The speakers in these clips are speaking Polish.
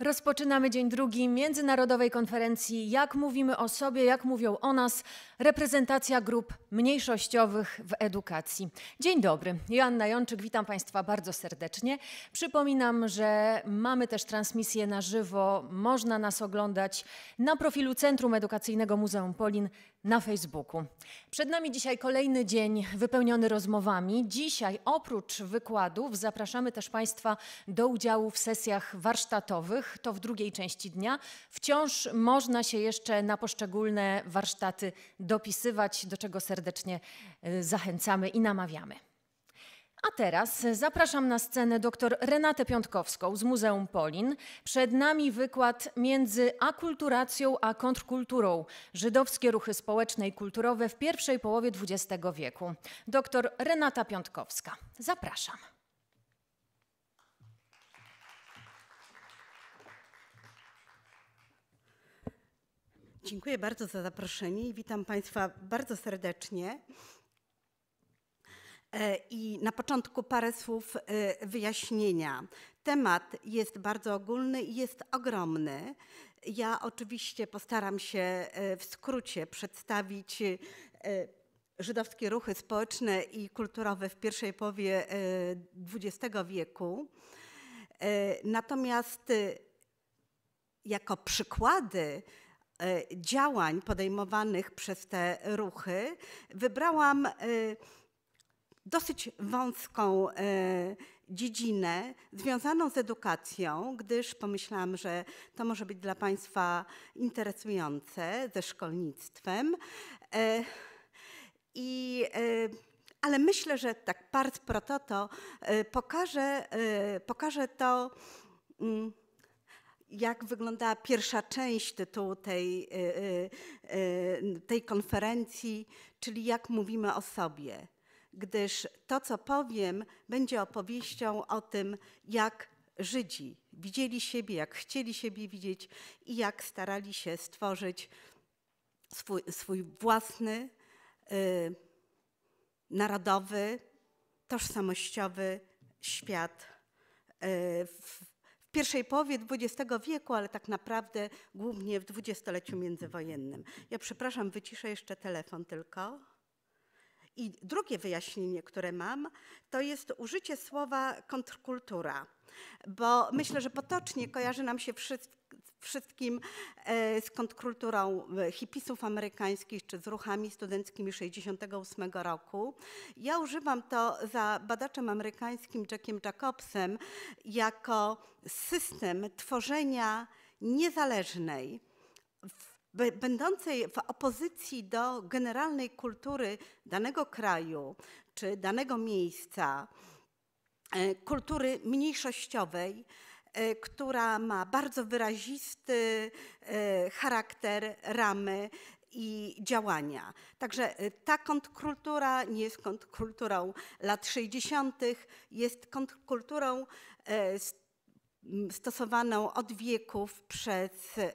Rozpoczynamy dzień drugi Międzynarodowej Konferencji Jak mówimy o sobie, jak mówią o nas, reprezentacja grup mniejszościowych w edukacji. Dzień dobry, Joanna Jączyk, witam Państwa bardzo serdecznie. Przypominam, że mamy też transmisję na żywo, można nas oglądać na profilu Centrum Edukacyjnego Muzeum Polin na Facebooku. Przed nami dzisiaj kolejny dzień wypełniony rozmowami. Dzisiaj oprócz wykładów zapraszamy też Państwa do udziału w sesjach warsztatowych. To w drugiej części dnia. Wciąż można się jeszcze na poszczególne warsztaty dopisywać, do czego serdecznie y, zachęcamy i namawiamy. A teraz zapraszam na scenę dr Renatę Piątkowską z Muzeum Polin. Przed nami wykład między akulturacją a kontrkulturą. Żydowskie ruchy społeczne i kulturowe w pierwszej połowie XX wieku. Dr Renata Piątkowska. Zapraszam. Dziękuję bardzo za zaproszenie i witam Państwa bardzo serdecznie. E, I na początku parę słów e, wyjaśnienia. Temat jest bardzo ogólny i jest ogromny. Ja oczywiście postaram się e, w skrócie przedstawić żydowskie ruchy społeczne i kulturowe w pierwszej połowie XX wieku. Natomiast jako przykłady działań podejmowanych przez te ruchy wybrałam dosyć wąską e, dziedzinę związaną z edukacją, gdyż pomyślałam, że to może być dla Państwa interesujące ze szkolnictwem. E, I e, ale myślę, że tak part to pokażę, pokażę to, jak wyglądała pierwsza część tytułu tej, tej konferencji, czyli jak mówimy o sobie gdyż to, co powiem, będzie opowieścią o tym, jak Żydzi widzieli siebie, jak chcieli siebie widzieć i jak starali się stworzyć swój, swój własny, y, narodowy, tożsamościowy świat. Y, w, w pierwszej połowie XX wieku, ale tak naprawdę głównie w dwudziestoleciu międzywojennym. Ja przepraszam, wyciszę jeszcze telefon tylko. I drugie wyjaśnienie, które mam, to jest użycie słowa kontrkultura, bo myślę, że potocznie kojarzy nam się wszystkim e, z kontrkulturą e, hipisów amerykańskich czy z ruchami studenckimi 68 roku. Ja używam to za badaczem amerykańskim Jackiem Jacobsem jako system tworzenia niezależnej, będącej w opozycji do generalnej kultury danego kraju czy danego miejsca, e, kultury mniejszościowej, e, która ma bardzo wyrazisty e, charakter, ramy i działania. Także ta kontrkultura nie jest kontrkulturą lat 60., jest kontrkulturą z stosowaną od wieków przez e,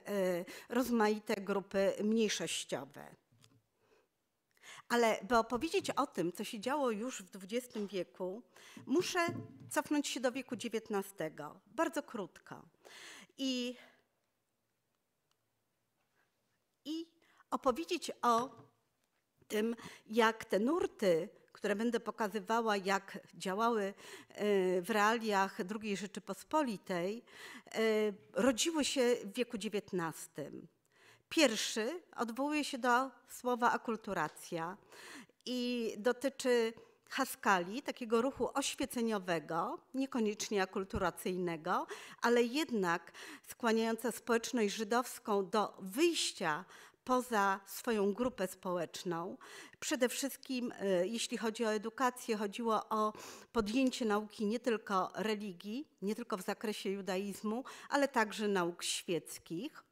rozmaite grupy mniejszościowe. Ale by opowiedzieć o tym, co się działo już w XX wieku, muszę cofnąć się do wieku XIX, bardzo krótko. I, i opowiedzieć o tym, jak te nurty które będę pokazywała, jak działały e, w realiach II Rzeczypospolitej, e, rodziły się w wieku XIX. Pierwszy odwołuje się do słowa akulturacja i dotyczy haskali, takiego ruchu oświeceniowego, niekoniecznie akulturacyjnego, ale jednak skłaniające społeczność żydowską do wyjścia poza swoją grupę społeczną. Przede wszystkim, e, jeśli chodzi o edukację, chodziło o podjęcie nauki nie tylko religii, nie tylko w zakresie judaizmu, ale także nauk świeckich.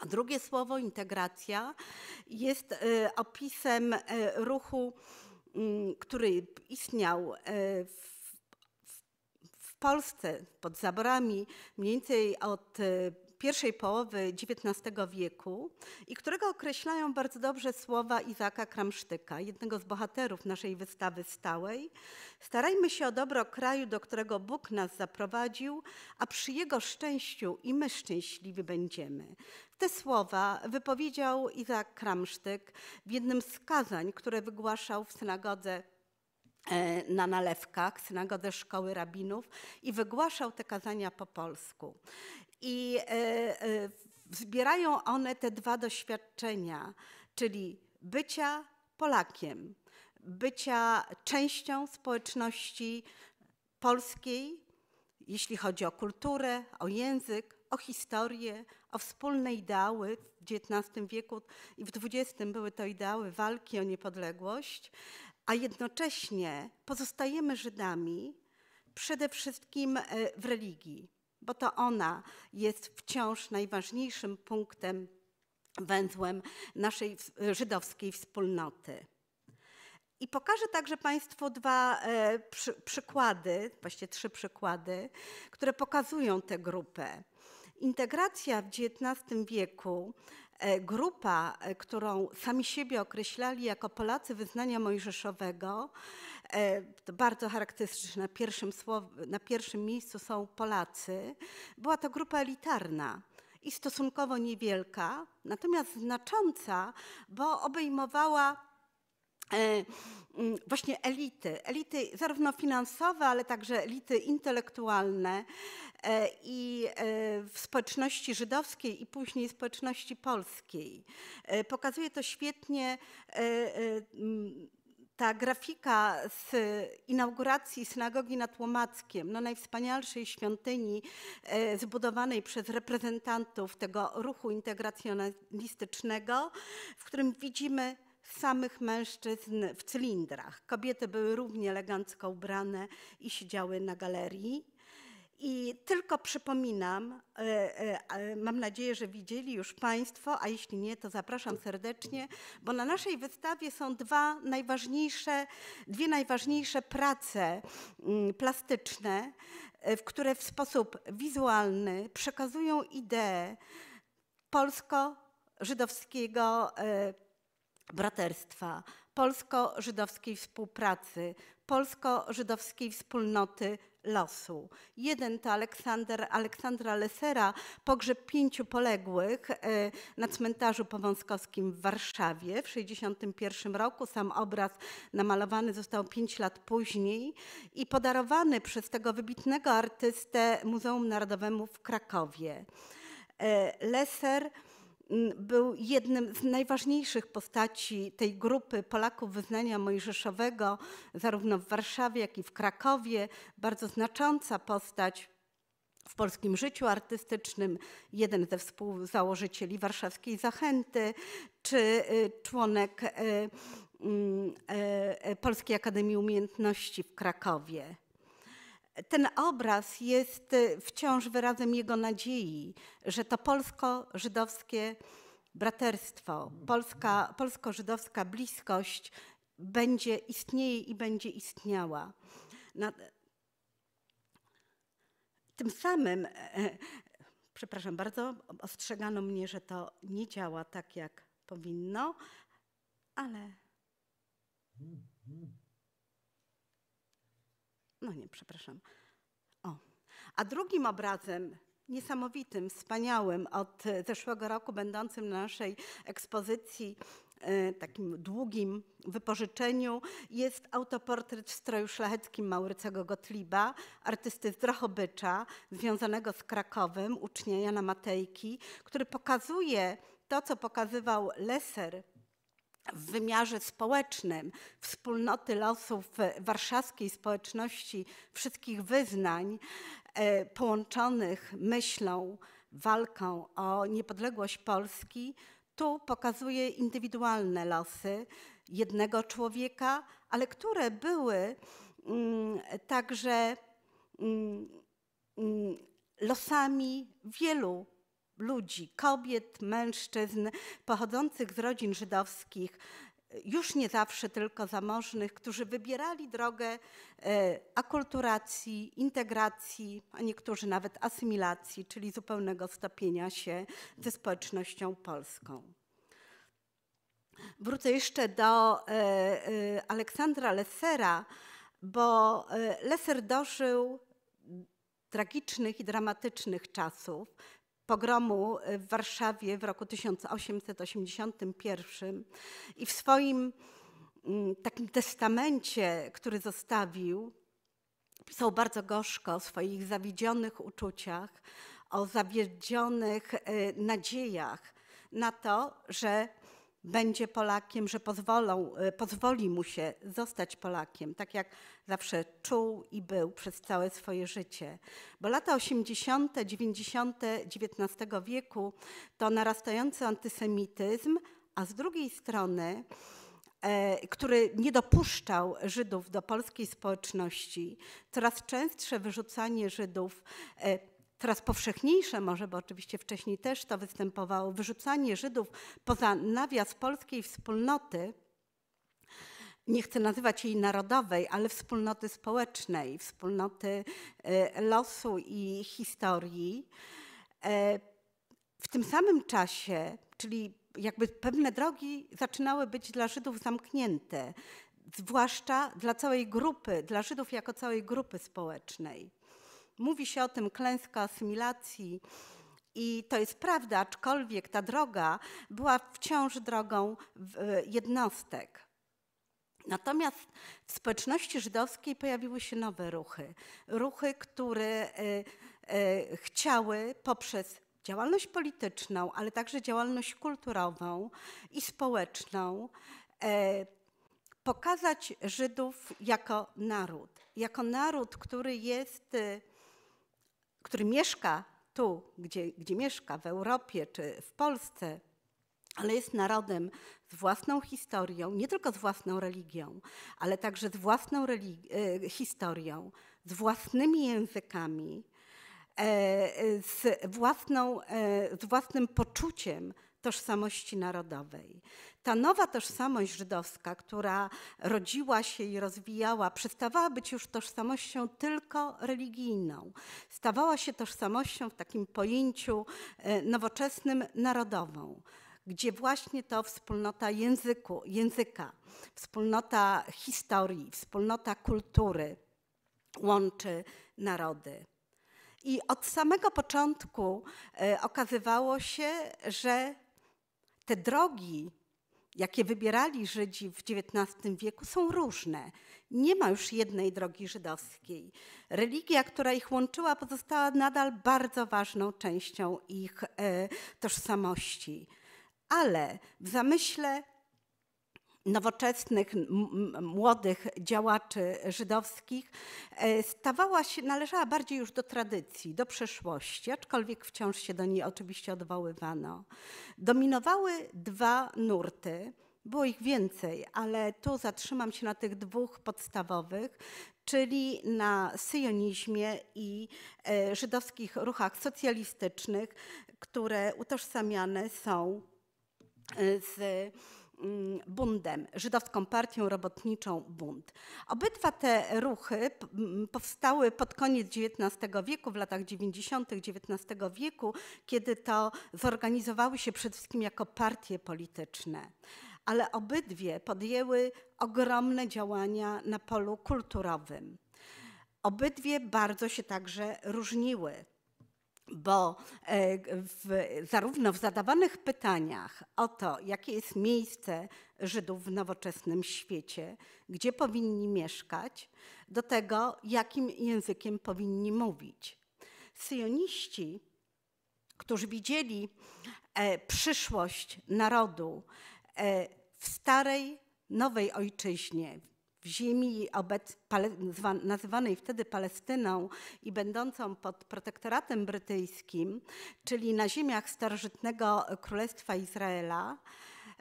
A drugie słowo, integracja, jest e, opisem e, ruchu, mm, który istniał w w Polsce pod zaborami mniej więcej od pierwszej połowy XIX wieku i którego określają bardzo dobrze słowa Izaka Kramsztyka, jednego z bohaterów naszej wystawy stałej. Starajmy się o dobro kraju, do którego Bóg nas zaprowadził, a przy jego szczęściu i my szczęśliwi będziemy. Te słowa wypowiedział Izak Kramsztyk w jednym z kazań, które wygłaszał w synagodze e, na nalewkach synagodę szkoły rabinów i wygłaszał te kazania po polsku. I e, e, zbierają one te dwa doświadczenia, czyli bycia Polakiem, bycia częścią społeczności polskiej, jeśli chodzi o kulturę, o język, o historię, o wspólne ideały. W XIX wieku i w XX były to ideały walki o niepodległość, a jednocześnie pozostajemy Żydami przede wszystkim e, w religii bo to ona jest wciąż najważniejszym punktem, węzłem naszej żydowskiej wspólnoty. I pokażę także Państwu dwa e, przy, przykłady, właściwie trzy przykłady, które pokazują tę grupę. Integracja w XIX wieku E, grupa, e, którą sami siebie określali jako Polacy wyznania mojżeszowego, e, to bardzo charakterystyczne, na pierwszym, na pierwszym miejscu są Polacy, była to grupa elitarna i stosunkowo niewielka, natomiast znacząca, bo obejmowała właśnie elity, elity zarówno finansowe, ale także elity intelektualne, E, i e, w społeczności żydowskiej i później społeczności polskiej. E, pokazuje to świetnie ta grafika z inauguracji synagogi nad Łomackiem, no najwspanialszej świątyni zbudowanej przez reprezentantów tego ruchu integracjonalistycznego, w którym widzimy samych mężczyzn w cylindrach. Kobiety były równie elegancko ubrane i siedziały na galerii. I tylko przypominam, e, e, mam nadzieję, że widzieli już Państwo, a jeśli nie, to zapraszam serdecznie, bo na naszej wystawie są dwa najważniejsze, dwie najważniejsze prace mm, plastyczne, e, w które w sposób wizualny przekazują ideę polsko-żydowskiego braterstwa, polsko-żydowskiej współpracy, polsko-żydowskiej wspólnoty losu. Jeden to Aleksander, Aleksandra Lesera, pogrzeb pięciu poległych e, na cmentarzu powązkowskim w Warszawie w 1961 roku. Sam obraz namalowany został pięć lat później i podarowany przez tego wybitnego artystę Muzeum Narodowemu w Krakowie. E, Leser był jednym z najważniejszych postaci tej grupy Polaków wyznania mojżeszowego, zarówno w Warszawie, jak i w Krakowie. Bardzo znacząca postać w polskim życiu artystycznym, jeden ze współzałożycieli warszawskiej Zachęty, czy y, członek y, y, Polskiej Akademii Umiejętności w Krakowie ten obraz jest y, wciąż wyrazem jego nadziei, że to polsko-żydowskie braterstwo, polska, polsko-żydowska bliskość będzie istnieje i będzie istniała. Na, tym samym, e, e przepraszam bardzo, ostrzegano mnie, że to nie działa tak, jak powinno, ale no nie, przepraszam. O. A drugim obrazem niesamowitym, wspaniałym od zeszłego roku będącym na naszej ekspozycji e, takim długim wypożyczeniu jest autoportret w stroju szlacheckim Maurycego Gottlieba, artysty z związanego z Krakowem, ucznia Jana Matejki, który pokazuje to, co pokazywał Leser w wymiarze społecznym wspólnoty losów warszawskiej społeczności wszystkich wyznań e, połączonych myślą, walką o niepodległość Polski, tu pokazuje indywidualne losy jednego człowieka, ale które były mm, także mm, mm, losami wielu ludzi, kobiet, mężczyzn pochodzących z rodzin żydowskich, już nie zawsze tylko zamożnych, którzy wybierali drogę e, akulturacji, integracji, a niektórzy nawet asymilacji, czyli zupełnego stopienia się ze społecznością polską. Wrócę jeszcze do e, e, Aleksandra Lesera, bo Leser dożył tragicznych i dramatycznych czasów, pogromu y, w Warszawie w roku 1881 i w swoim mm, takim testamencie, który zostawił, pisał bardzo gorzko o swoich zawiedzionych uczuciach, o zawiedzionych y, nadziejach na to, że będzie Polakiem, że pozwolą, e, pozwoli mu się zostać Polakiem, tak jak zawsze czuł i był przez całe swoje życie. Bo lata 80., 90. XIX wieku to narastający antysemityzm, a z drugiej strony e, który nie dopuszczał Żydów do polskiej społeczności, coraz częstsze wyrzucanie Żydów e, coraz powszechniejsze może, bo oczywiście wcześniej też to występowało, wyrzucanie Żydów poza nawias polskiej wspólnoty, nie chcę nazywać jej narodowej, ale wspólnoty społecznej, wspólnoty e, losu i historii. E, w tym samym czasie, czyli jakby pewne drogi zaczynały być dla Żydów zamknięte, zwłaszcza dla całej grupy, dla Żydów jako całej grupy społecznej. Mówi się o tym klęska asymilacji i to jest prawda, aczkolwiek ta droga była wciąż drogą e, jednostek. Natomiast w społeczności żydowskiej pojawiły się nowe ruchy. Ruchy, które e, e, chciały poprzez działalność polityczną, ale także działalność kulturową i społeczną pokazać Żydów jako naród. Jako naród, który jest który mieszka tu, gdzie, gdzie mieszka, w Europie czy w Polsce, ale jest narodem z własną historią, nie tylko z własną religią, ale także z własną e, historią, z własnymi językami, e, e, z, własną, z własnym poczuciem tożsamości narodowej. Ta nowa tożsamość żydowska, która rodziła się i rozwijała, przestawała być już tożsamością tylko religijną. Stawała się tożsamością w takim pojęciu e, nowoczesnym narodową gdzie właśnie to wspólnota języku, języka, wspólnota historii, wspólnota kultury łączy narody. I od samego początku e, okazywało się, że te drogi, jakie wybierali Żydzi w XIX wieku, są różne. Nie ma już jednej drogi żydowskiej. Religia, która ich łączyła, pozostała nadal bardzo ważną częścią ich e, tożsamości. Ale w zamyśle nowoczesnych, młodych działaczy żydowskich, e, stawała się, należała bardziej już do tradycji, do przeszłości, aczkolwiek wciąż się do niej oczywiście odwoływano. Dominowały dwa nurty. Było ich więcej, ale tu zatrzymam się na tych dwóch podstawowych, czyli na syjonizmie i e, żydowskich ruchach socjalistycznych, które utożsamiane są e, z Mm, bundem, Żydowską Partią Robotniczą Bund. Obydwa te ruchy mm, powstały pod koniec XIX wieku, w latach 90. XIX wieku, kiedy to zorganizowały się przede wszystkim jako partie polityczne. Ale obydwie podjęły ogromne działania na polu kulturowym. Obydwie bardzo się także różniły bo e, w, zarówno w zadawanych pytaniach o to, jakie jest miejsce Żydów w nowoczesnym świecie, gdzie powinni mieszkać, do tego, jakim językiem powinni mówić. Syjoniści, którzy widzieli e, przyszłość narodu e, w starej, nowej ojczyźnie, w ziemi nazywanej wtedy Palestyną i będącą pod protektoratem brytyjskim, czyli na ziemiach starożytnego Królestwa Izraela,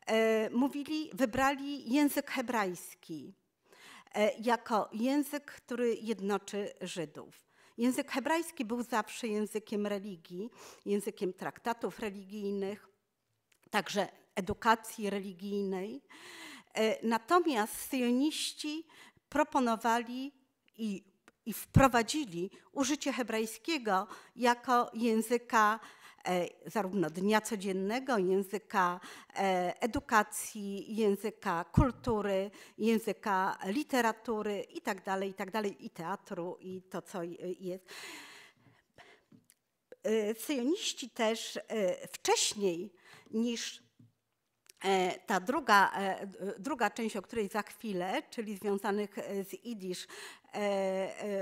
e, mówili, wybrali język hebrajski e, jako język, który jednoczy Żydów. Język hebrajski był zawsze językiem religii, językiem traktatów religijnych, także edukacji religijnej. E, natomiast syjoniści proponowali i, i wprowadzili użycie hebrajskiego jako języka e, zarówno dnia codziennego, języka e, edukacji, języka kultury, języka literatury itd., tak itd., tak i teatru, i to, co jest. Syjoniści też wcześniej niż E, ta druga, e, e, druga część, o której za chwilę, czyli związanych z Idisz,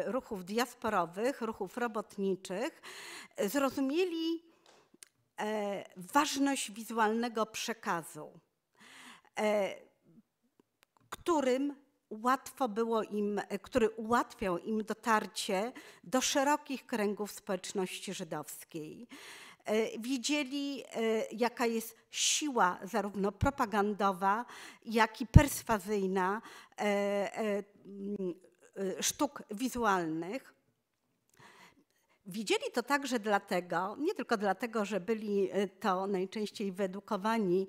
ruchów diasporowych, ruchów robotniczych, zrozumieli ważność wizualnego przekazu, którym łatwo było im, który ułatwiał im dotarcie do szerokich kręgów społeczności żydowskiej. E, widzieli, e, jaka jest siła zarówno propagandowa, jak i perswazyjna e, mm, sztuk wizualnych. Widzieli to także dlatego, nie tylko dlatego, że byli to najczęściej wyedukowani,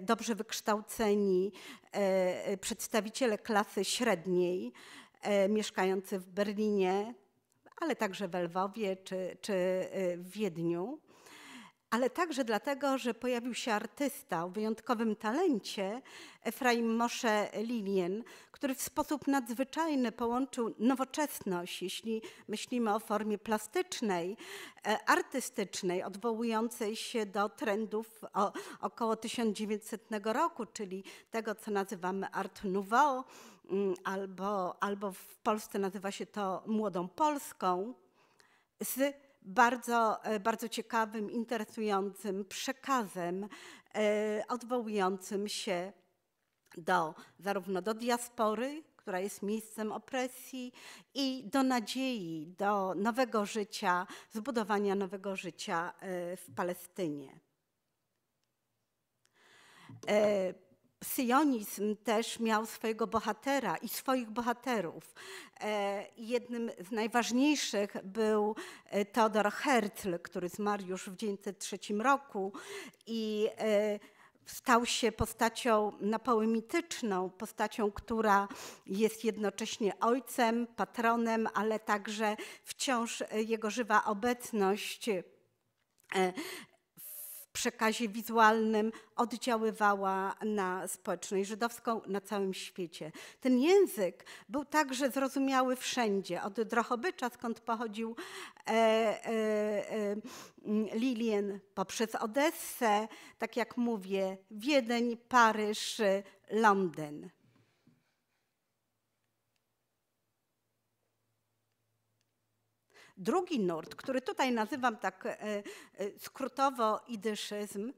dobrze wykształceni przedstawiciele klasy średniej mieszkający w Berlinie, ale także we Lwowie czy, czy y, w Wiedniu. Ale także dlatego, że pojawił się artysta o wyjątkowym talencie, Efraim Moshe Lilien, który w sposób nadzwyczajny połączył nowoczesność, jeśli myślimy o formie plastycznej, e, artystycznej, odwołującej się do trendów około 1900 roku, czyli tego, co nazywamy Art Nouveau, Mm, albo, albo w Polsce nazywa się to Młodą Polską, z bardzo, e, bardzo ciekawym, interesującym przekazem e, odwołującym się do zarówno do diaspory, która jest miejscem opresji, i do nadziei, do nowego życia, zbudowania nowego życia e, w Palestynie. Sionizm też miał swojego bohatera i swoich bohaterów. E, jednym z najważniejszych był e, Teodor Hertl, który zmarł już w 1903 roku i e, stał się postacią napoły mityczną, postacią, która jest jednocześnie ojcem, patronem, ale także wciąż jego żywa obecność przekazie wizualnym oddziaływała na społeczność żydowską na całym świecie. Ten język był także zrozumiały wszędzie. Od Drohobycza, skąd pochodził e, e, e, Lilien, poprzez Odessę, tak jak mówię, Wiedeń, Paryż, Londyn. Drugi nurt, który tutaj nazywam tak e, e, skrótowo idyszyzm,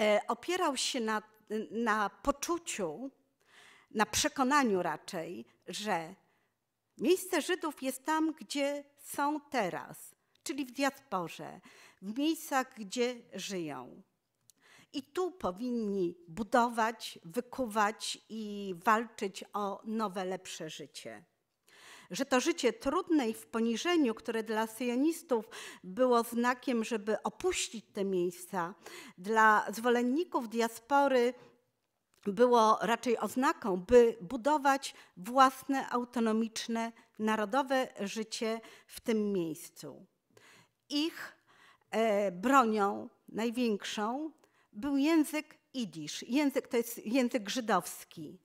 e, opierał się na, na poczuciu, na przekonaniu raczej, że miejsce Żydów jest tam, gdzie są teraz, czyli w diasporze, w miejscach, gdzie żyją. I tu powinni budować, wykuwać i walczyć o nowe, lepsze życie że to życie trudne i w poniżeniu, które dla syjonistów było znakiem, żeby opuścić te miejsca, dla zwolenników diaspory było raczej oznaką, by budować własne autonomiczne narodowe życie w tym miejscu. Ich e, bronią największą był język idisz. Język to jest język żydowski.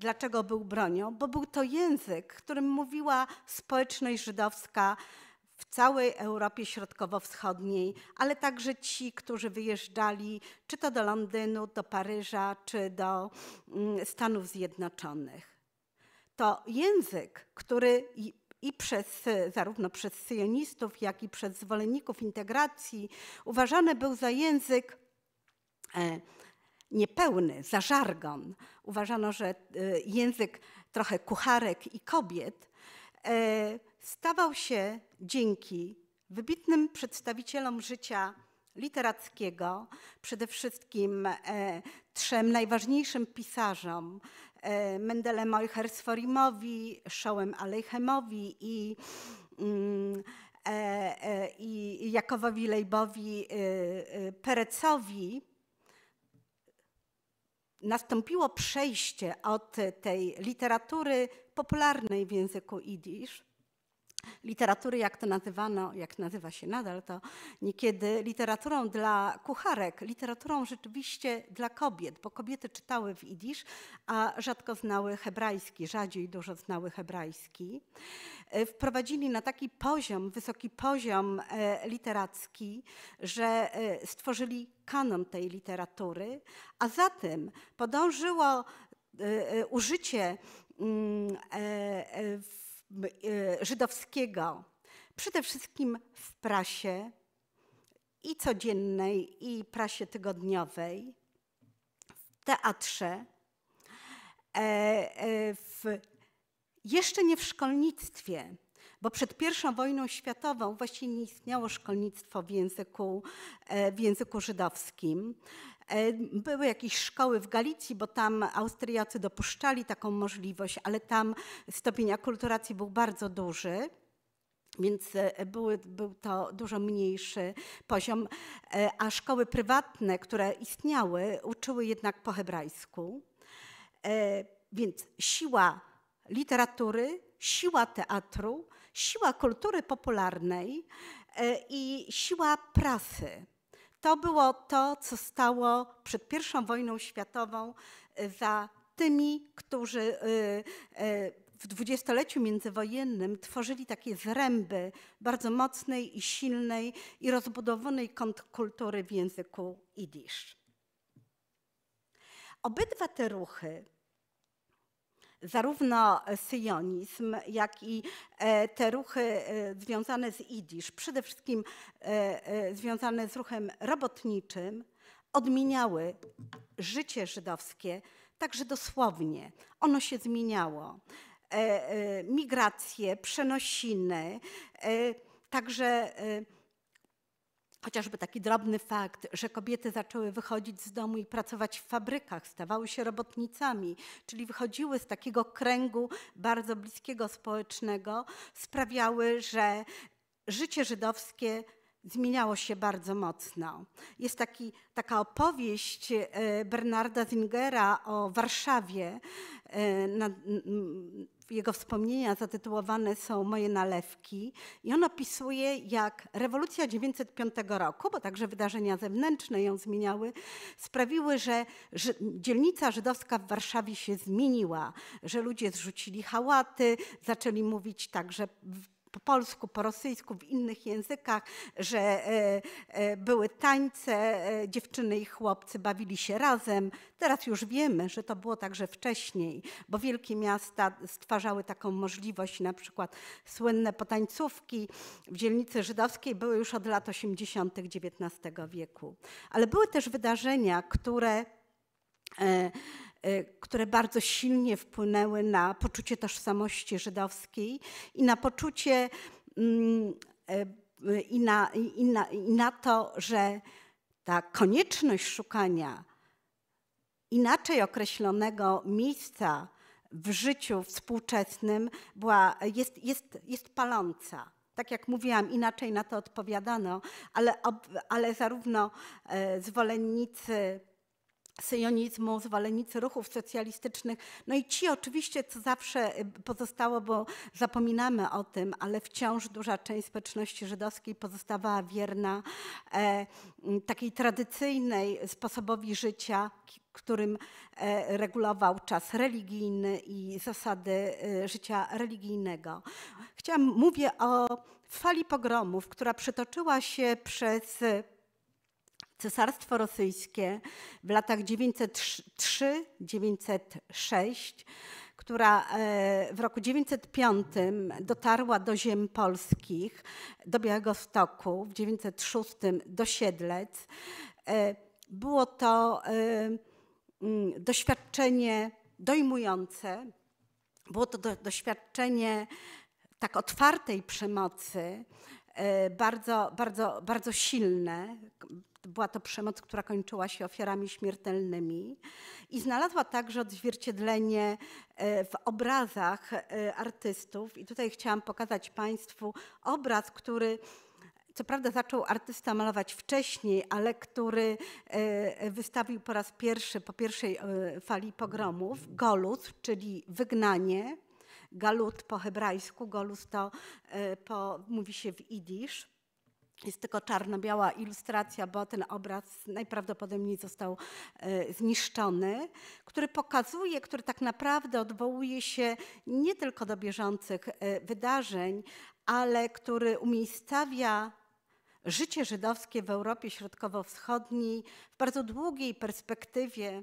Dlaczego był bronią? Bo był to język, którym mówiła społeczność żydowska w całej Europie Środkowo-Wschodniej, ale także ci, którzy wyjeżdżali czy to do Londynu, do Paryża, czy do mm, Stanów Zjednoczonych. To język, który i przez, zarówno przez syjonistów, jak i przez zwolenników integracji uważany był za język e, niepełny, za żargon. Uważano, że e, język trochę kucharek i kobiet e, stawał się dzięki wybitnym przedstawicielom życia literackiego, przede wszystkim e, trzem najważniejszym pisarzom, Mendelem Euchersforimowi, Szołem Alejchemowi i, mm, i Jakowowi Lejbowi Perecowi, nastąpiło przejście od tej literatury popularnej w języku jidysz literatury, jak to nazywano, jak nazywa się nadal, to niekiedy literaturą dla kucharek, literaturą rzeczywiście dla kobiet, bo kobiety czytały w idisz, a rzadko znały hebrajski, rzadziej dużo znały hebrajski. E, wprowadzili na taki poziom, wysoki poziom e, literacki, że e, stworzyli kanon tej literatury, a za tym podążyło użycie mm, w E, żydowskiego, przede wszystkim w prasie i codziennej, i prasie tygodniowej, w teatrze, e, e, w, jeszcze nie w szkolnictwie, bo przed I wojną światową właśnie nie istniało szkolnictwo w języku, w języku żydowskim. E, były jakieś szkoły w Galicji, bo tam Austriacy dopuszczali taką możliwość, ale tam stopień akulturacji był bardzo duży. Więc e, były, był to dużo mniejszy poziom, e, a szkoły prywatne, które istniały, uczyły jednak po hebrajsku. Więc siła literatury, siła teatru, siła kultury popularnej i siła prasy. To było to, co stało przed I wojną światową e, za tymi, którzy e, e, w dwudziestoleciu międzywojennym tworzyli takie zręby bardzo mocnej i silnej i rozbudowanej kontrkultury w języku jidysz. Obydwa te ruchy zarówno syjonizm, jak i e, te ruchy e, związane z idisz, przede wszystkim e, związane z ruchem robotniczym, odmieniały życie żydowskie także dosłownie. Ono się zmieniało. Migracje, przenosiny, także Chociażby taki drobny fakt, że kobiety zaczęły wychodzić z domu i pracować w fabrykach, stawały się robotnicami, czyli wychodziły z takiego kręgu bardzo bliskiego społecznego, sprawiały, że życie żydowskie zmieniało się bardzo mocno. Jest taki, taka opowieść e, Bernarda Zingera o Warszawie, e, na, jego wspomnienia zatytułowane są Moje nalewki i on opisuje, jak rewolucja 905 roku, bo także wydarzenia zewnętrzne ją zmieniały, sprawiły, że dzielnica żydowska w Warszawie się zmieniła, że ludzie zrzucili hałaty, zaczęli mówić także po polsku, po rosyjsku, w innych językach, że e, e, były tańce, e, dziewczyny i chłopcy bawili się razem. Teraz już wiemy, że to było także wcześniej, bo wielkie miasta stwarzały taką możliwość, na przykład słynne potańcówki w dzielnicy żydowskiej były już od lat 80. XIX wieku. Ale były też wydarzenia, które Y, które bardzo silnie wpłynęły na poczucie tożsamości żydowskiej i na poczucie mm, y, i na, i na, i na to, że ta konieczność szukania inaczej określonego miejsca w życiu współczesnym była, jest, jest, jest paląca tak jak mówiłam, inaczej na to odpowiadano, ale, ale zarówno y, zwolennicy syjonizmu, zwolennicy ruchów socjalistycznych. No i ci oczywiście, co zawsze y, pozostało, bo zapominamy o tym, ale wciąż duża część społeczności żydowskiej pozostawała wierna e, takiej tradycyjnej sposobowi życia, którym e, regulował czas religijny i zasady e, życia religijnego. Chciałam, mówię o fali pogromów, która przetoczyła się przez Cesarstwo Rosyjskie w latach 903-906 która e, w roku 905 dotarła do ziem polskich, do Białego Stoku, w 906 do Siedlec. E, było to e, mm, doświadczenie dojmujące, było to do, doświadczenie tak otwartej przemocy, bardzo, bardzo, bardzo silne, była to przemoc, która kończyła się ofiarami śmiertelnymi i znalazła także odzwierciedlenie e, w obrazach e, artystów. I tutaj chciałam pokazać Państwu obraz, który co prawda zaczął artysta malować wcześniej, ale który e, wystawił po raz pierwszy po pierwszej fali pogromów, Golut, czyli wygnanie, Galut po hebrajsku, Golus to po, mówi się w idisz jest tylko czarno-biała ilustracja, bo ten obraz najprawdopodobniej został e, zniszczony, który pokazuje, który tak naprawdę odwołuje się nie tylko do bieżących e, wydarzeń, ale który umiejscawia życie żydowskie w Europie Środkowo-Wschodniej w bardzo długiej perspektywie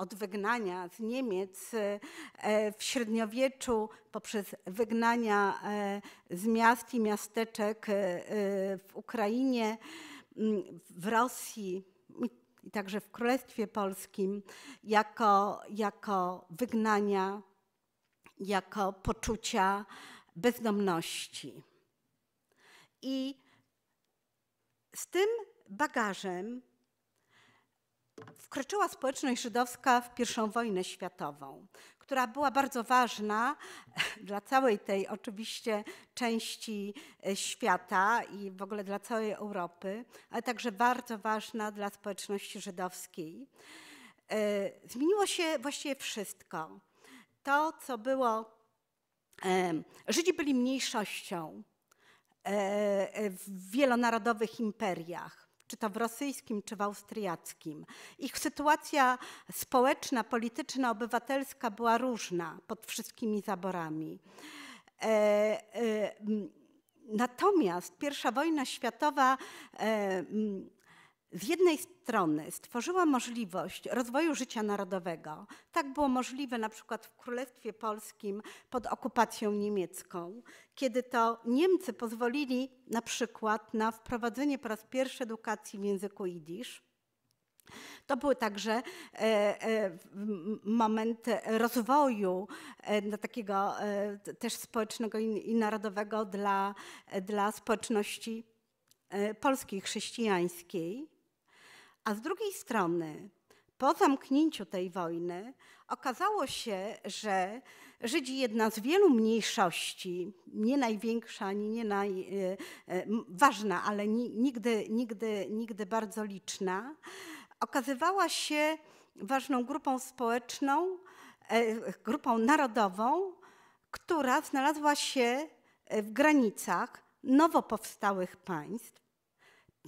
od wygnania z Niemiec e, e, w średniowieczu poprzez wygnania e, z miast i miasteczek w Ukrainie, w Rosji i także w Królestwie Polskim jako, jako wygnania, jako poczucia bezdomności. I z tym bagażem wkroczyła społeczność żydowska w I wojnę światową, która była bardzo ważna dla całej tej oczywiście części e, świata i w ogóle dla całej Europy, ale także bardzo ważna dla społeczności żydowskiej. E, zmieniło się właściwie wszystko. To, co było. E, Żydzi byli mniejszością w wielonarodowych imperiach czy to w rosyjskim, czy w austriackim. Ich sytuacja społeczna, polityczna, obywatelska była różna pod wszystkimi zaborami. E, e, natomiast I wojna światowa e, z jednej strony stworzyła możliwość rozwoju życia narodowego. Tak było możliwe na przykład w Królestwie Polskim pod okupacją niemiecką, kiedy to Niemcy pozwolili na przykład na wprowadzenie po raz pierwszy edukacji w języku jidysz. To były także e, e, momenty rozwoju e, takiego też społecznego i narodowego dla, dla społeczności polskiej chrześcijańskiej. A z drugiej strony, po zamknięciu tej wojny, okazało się, że Żydzi, jedna z wielu mniejszości, nie największa ani nie najważna, e, e, ale nigdy, nigdy, nigdy bardzo liczna, okazywała się ważną grupą społeczną, e, grupą narodową, która znalazła się w granicach nowo powstałych państw,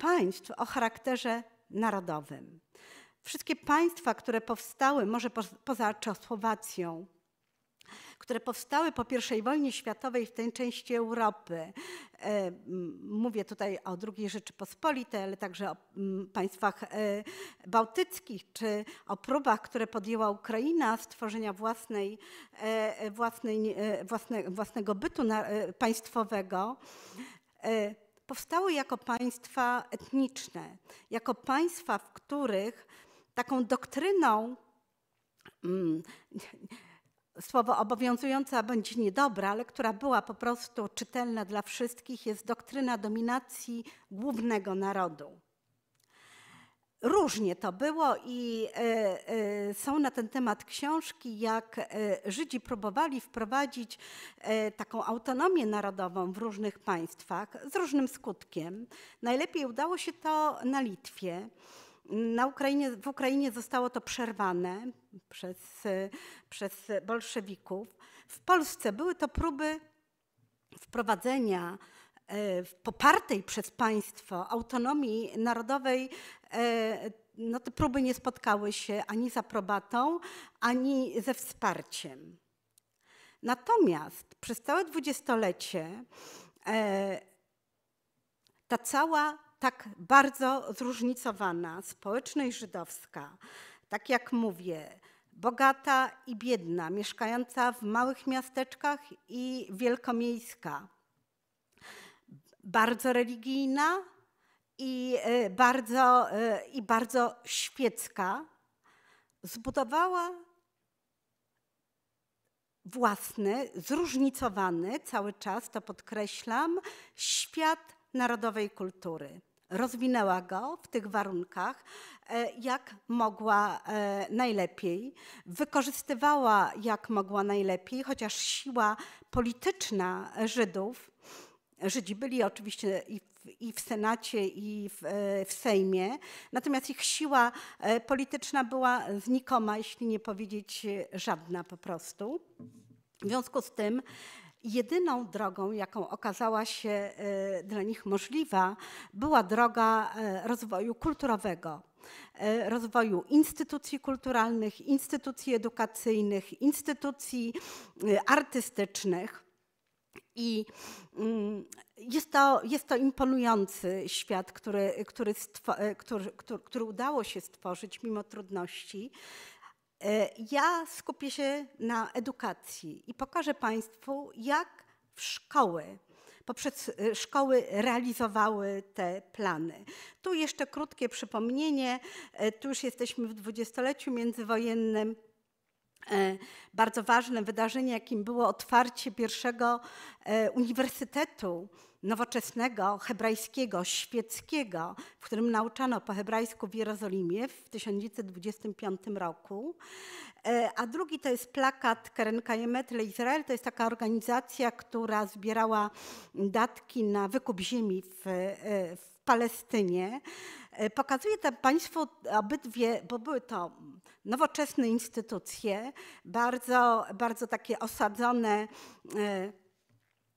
państw o charakterze narodowym. Wszystkie państwa, które powstały, może poza Czechosłowacją, które powstały po I wojnie światowej w tej części Europy. E, mówię tutaj o II Rzeczypospolitej, ale także o państwach e, bałtyckich, czy o próbach, które podjęła Ukraina stworzenia własnej, e, własnej, własne, własnego bytu państwowego powstały jako państwa etniczne, jako państwa, w których taką doktryną, mm, słowo obowiązująca będzie niedobra, ale która była po prostu czytelna dla wszystkich, jest doktryna dominacji głównego narodu. Różnie to było i e, e, są na ten temat książki, jak e, Żydzi próbowali wprowadzić taką autonomię narodową w różnych państwach z różnym skutkiem. Najlepiej udało się to na Litwie. Na Ukrainie, w Ukrainie zostało to przerwane przez, przez bolszewików. W Polsce były to próby wprowadzenia popartej przez państwo autonomii narodowej E, no te próby nie spotkały się ani z aprobatą, ani ze wsparciem. Natomiast przez całe dwudziestolecie e, ta cała tak bardzo zróżnicowana społeczność żydowska, tak jak mówię, bogata i biedna, mieszkająca w małych miasteczkach i wielkomiejska, bardzo religijna, i e, bardzo, e, i bardzo świecka, zbudowała własny, zróżnicowany cały czas, to podkreślam, świat narodowej kultury. Rozwinęła go w tych warunkach, e, jak mogła najlepiej, wykorzystywała jak mogła najlepiej, chociaż siła polityczna Żydów Żydzi byli oczywiście i w, i w Senacie, i w, e, w, Sejmie, natomiast ich siła e, polityczna była znikoma, jeśli nie powiedzieć e, żadna po prostu. W związku z tym jedyną drogą, jaką okazała się dla nich możliwa, była droga rozwoju kulturowego, rozwoju instytucji kulturalnych, instytucji edukacyjnych, instytucji artystycznych. I mm, jest to, jest to imponujący świat, który, który, e, który, który, udało się stworzyć mimo trudności. E, ja skupię się na edukacji i pokażę Państwu, jak szkoły poprzez e, szkoły realizowały te plany. Tu jeszcze krótkie przypomnienie, tu już jesteśmy w dwudziestoleciu międzywojennym. E, bardzo ważne wydarzenie, jakim było otwarcie pierwszego e, uniwersytetu nowoczesnego, hebrajskiego, świeckiego, w którym nauczano po hebrajsku w Jerozolimie w 1925 roku. E, a drugi to jest plakat Keren Kajemetle Izrael. To jest taka organizacja, która zbierała datki na wykup ziemi w, w Palestynie. E, Pokazuję to Państwu obydwie, bo były to nowoczesne instytucje, bardzo, bardzo takie osadzone e,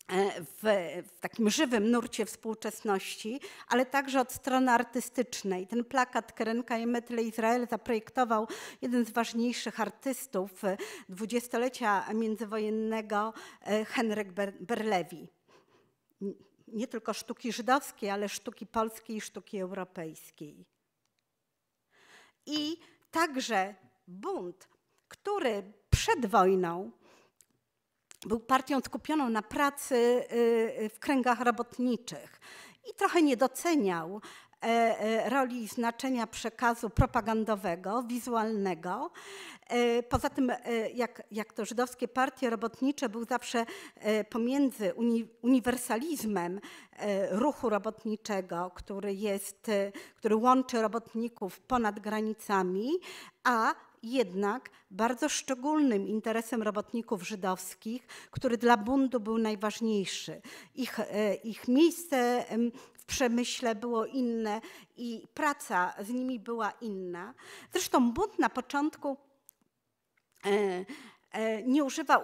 e, w, w, takim żywym nurcie współczesności, ale także od strony artystycznej. Ten plakat Kerenka i Metle Izrael zaprojektował jeden z ważniejszych artystów dwudziestolecia międzywojennego, Henryk Berlewi nie tylko sztuki żydowskiej, ale sztuki polskiej i sztuki europejskiej. I także bunt, który przed wojną był partią skupioną na pracy y, y, w kręgach robotniczych i trochę nie doceniał E, e, roli i znaczenia przekazu propagandowego, wizualnego. E, poza tym, jak, jak to żydowskie partie robotnicze był zawsze pomiędzy uni, uniwersalizmem ruchu robotniczego, który, jest, który łączy robotników ponad granicami, a jednak bardzo szczególnym interesem robotników żydowskich, który dla bundu był najważniejszy. Ich, ich miejsce w przemyśle było inne i praca z nimi była inna. Zresztą bunt na początku e, e, nie używał,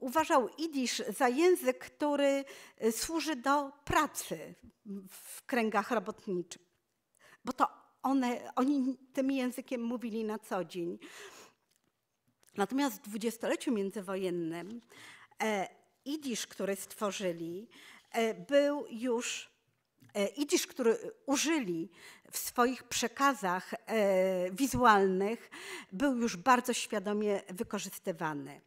uważał idisz za język, który e, służy do pracy w kręgach robotniczych, bo to one, oni tym językiem mówili na co dzień. Natomiast w dwudziestoleciu międzywojennym e, idisz, który stworzyli, był już E, Idzisz, który użyli w swoich przekazach e, wizualnych, był już bardzo świadomie wykorzystywany.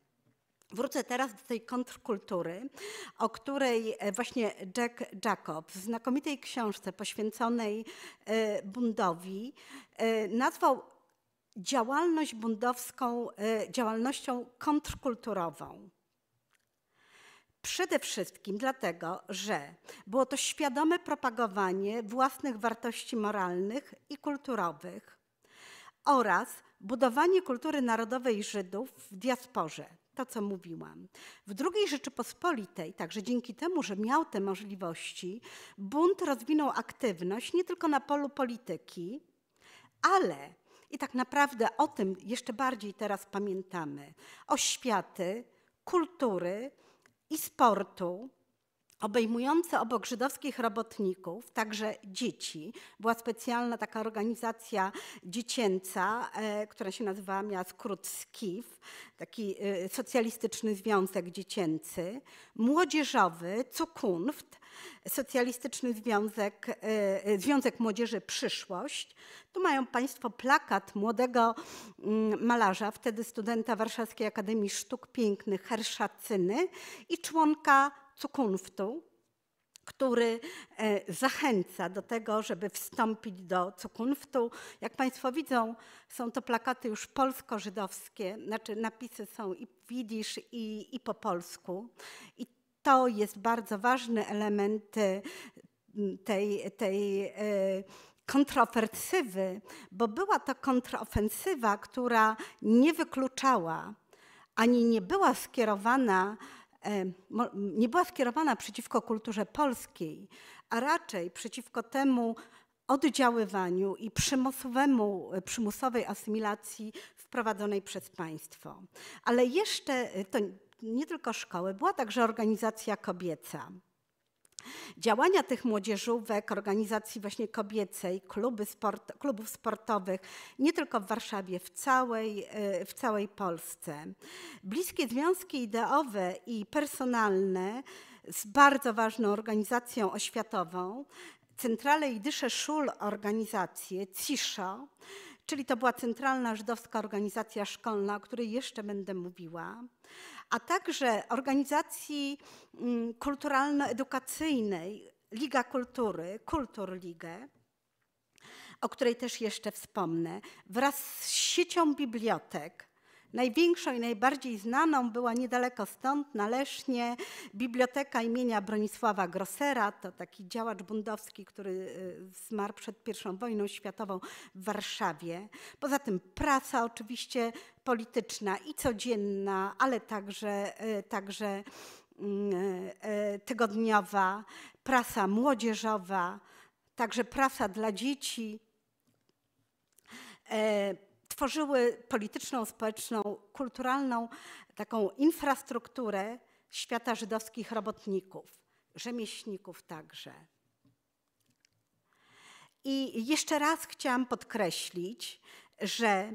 Wrócę teraz do tej kontrkultury, o której e, właśnie Jack Jacob w znakomitej książce poświęconej bundowi nazwał działalność bundowską działalnością kontrkulturową. Przede wszystkim dlatego, że było to świadome propagowanie własnych wartości moralnych i kulturowych oraz budowanie kultury narodowej Żydów w diasporze. To, co mówiłam. W II Rzeczypospolitej, także dzięki temu, że miał te możliwości, bunt rozwinął aktywność nie tylko na polu polityki, ale i tak naprawdę o tym jeszcze bardziej teraz pamiętamy oświaty, kultury i sportu, obejmujące obok żydowskich robotników także dzieci. Była specjalna taka organizacja dziecięca, e, która się nazywała, miała skrót SKIF, taki e, socjalistyczny związek dziecięcy, młodzieżowy, Zukunft, Socjalistyczny Związek, e, e, Związek Młodzieży Przyszłość. Tu mają Państwo plakat młodego mm, malarza, wtedy studenta Warszawskiej Akademii Sztuk Pięknych, Cyny i członka Cukunftu, który e, zachęca do tego, żeby wstąpić do Cukunftu. Jak Państwo widzą, są to plakaty już polsko-żydowskie, znaczy napisy są i widzisz i, i po polsku. I to jest bardzo ważny element y, tej, tej y, kontrofensywy, bo była to kontrofensywa, która nie wykluczała ani nie była skierowana y, nie była skierowana przeciwko kulturze polskiej, a raczej przeciwko temu oddziaływaniu i przymusowemu, przymusowej asymilacji wprowadzonej przez państwo. Ale jeszcze to nie tylko szkoły, była także organizacja kobieca. Działania tych młodzieżówek, organizacji właśnie kobiecej, kluby sport, klubów sportowych, nie tylko w Warszawie, w całej, e, w całej Polsce. Bliskie związki ideowe i personalne z bardzo ważną organizacją oświatową, Centrale i Dysze Szul Organizacje, CISZO, czyli to była Centralna Żydowska Organizacja Szkolna, o której jeszcze będę mówiła, a także organizacji mm, kulturalno-edukacyjnej Liga Kultury, Kulturligę, o której też jeszcze wspomnę, wraz z siecią bibliotek Największą i najbardziej znaną była niedaleko stąd, na Lesznie, Biblioteka imienia Bronisława Grossera, to taki działacz bundowski, który y, zmarł przed I wojną światową w Warszawie. Poza tym praca oczywiście polityczna i codzienna, ale także, y, także y, tygodniowa, prasa młodzieżowa, także prasa dla dzieci, e, tworzyły polityczną, społeczną, kulturalną taką infrastrukturę świata żydowskich robotników, rzemieślników także. I jeszcze raz chciałam podkreślić, że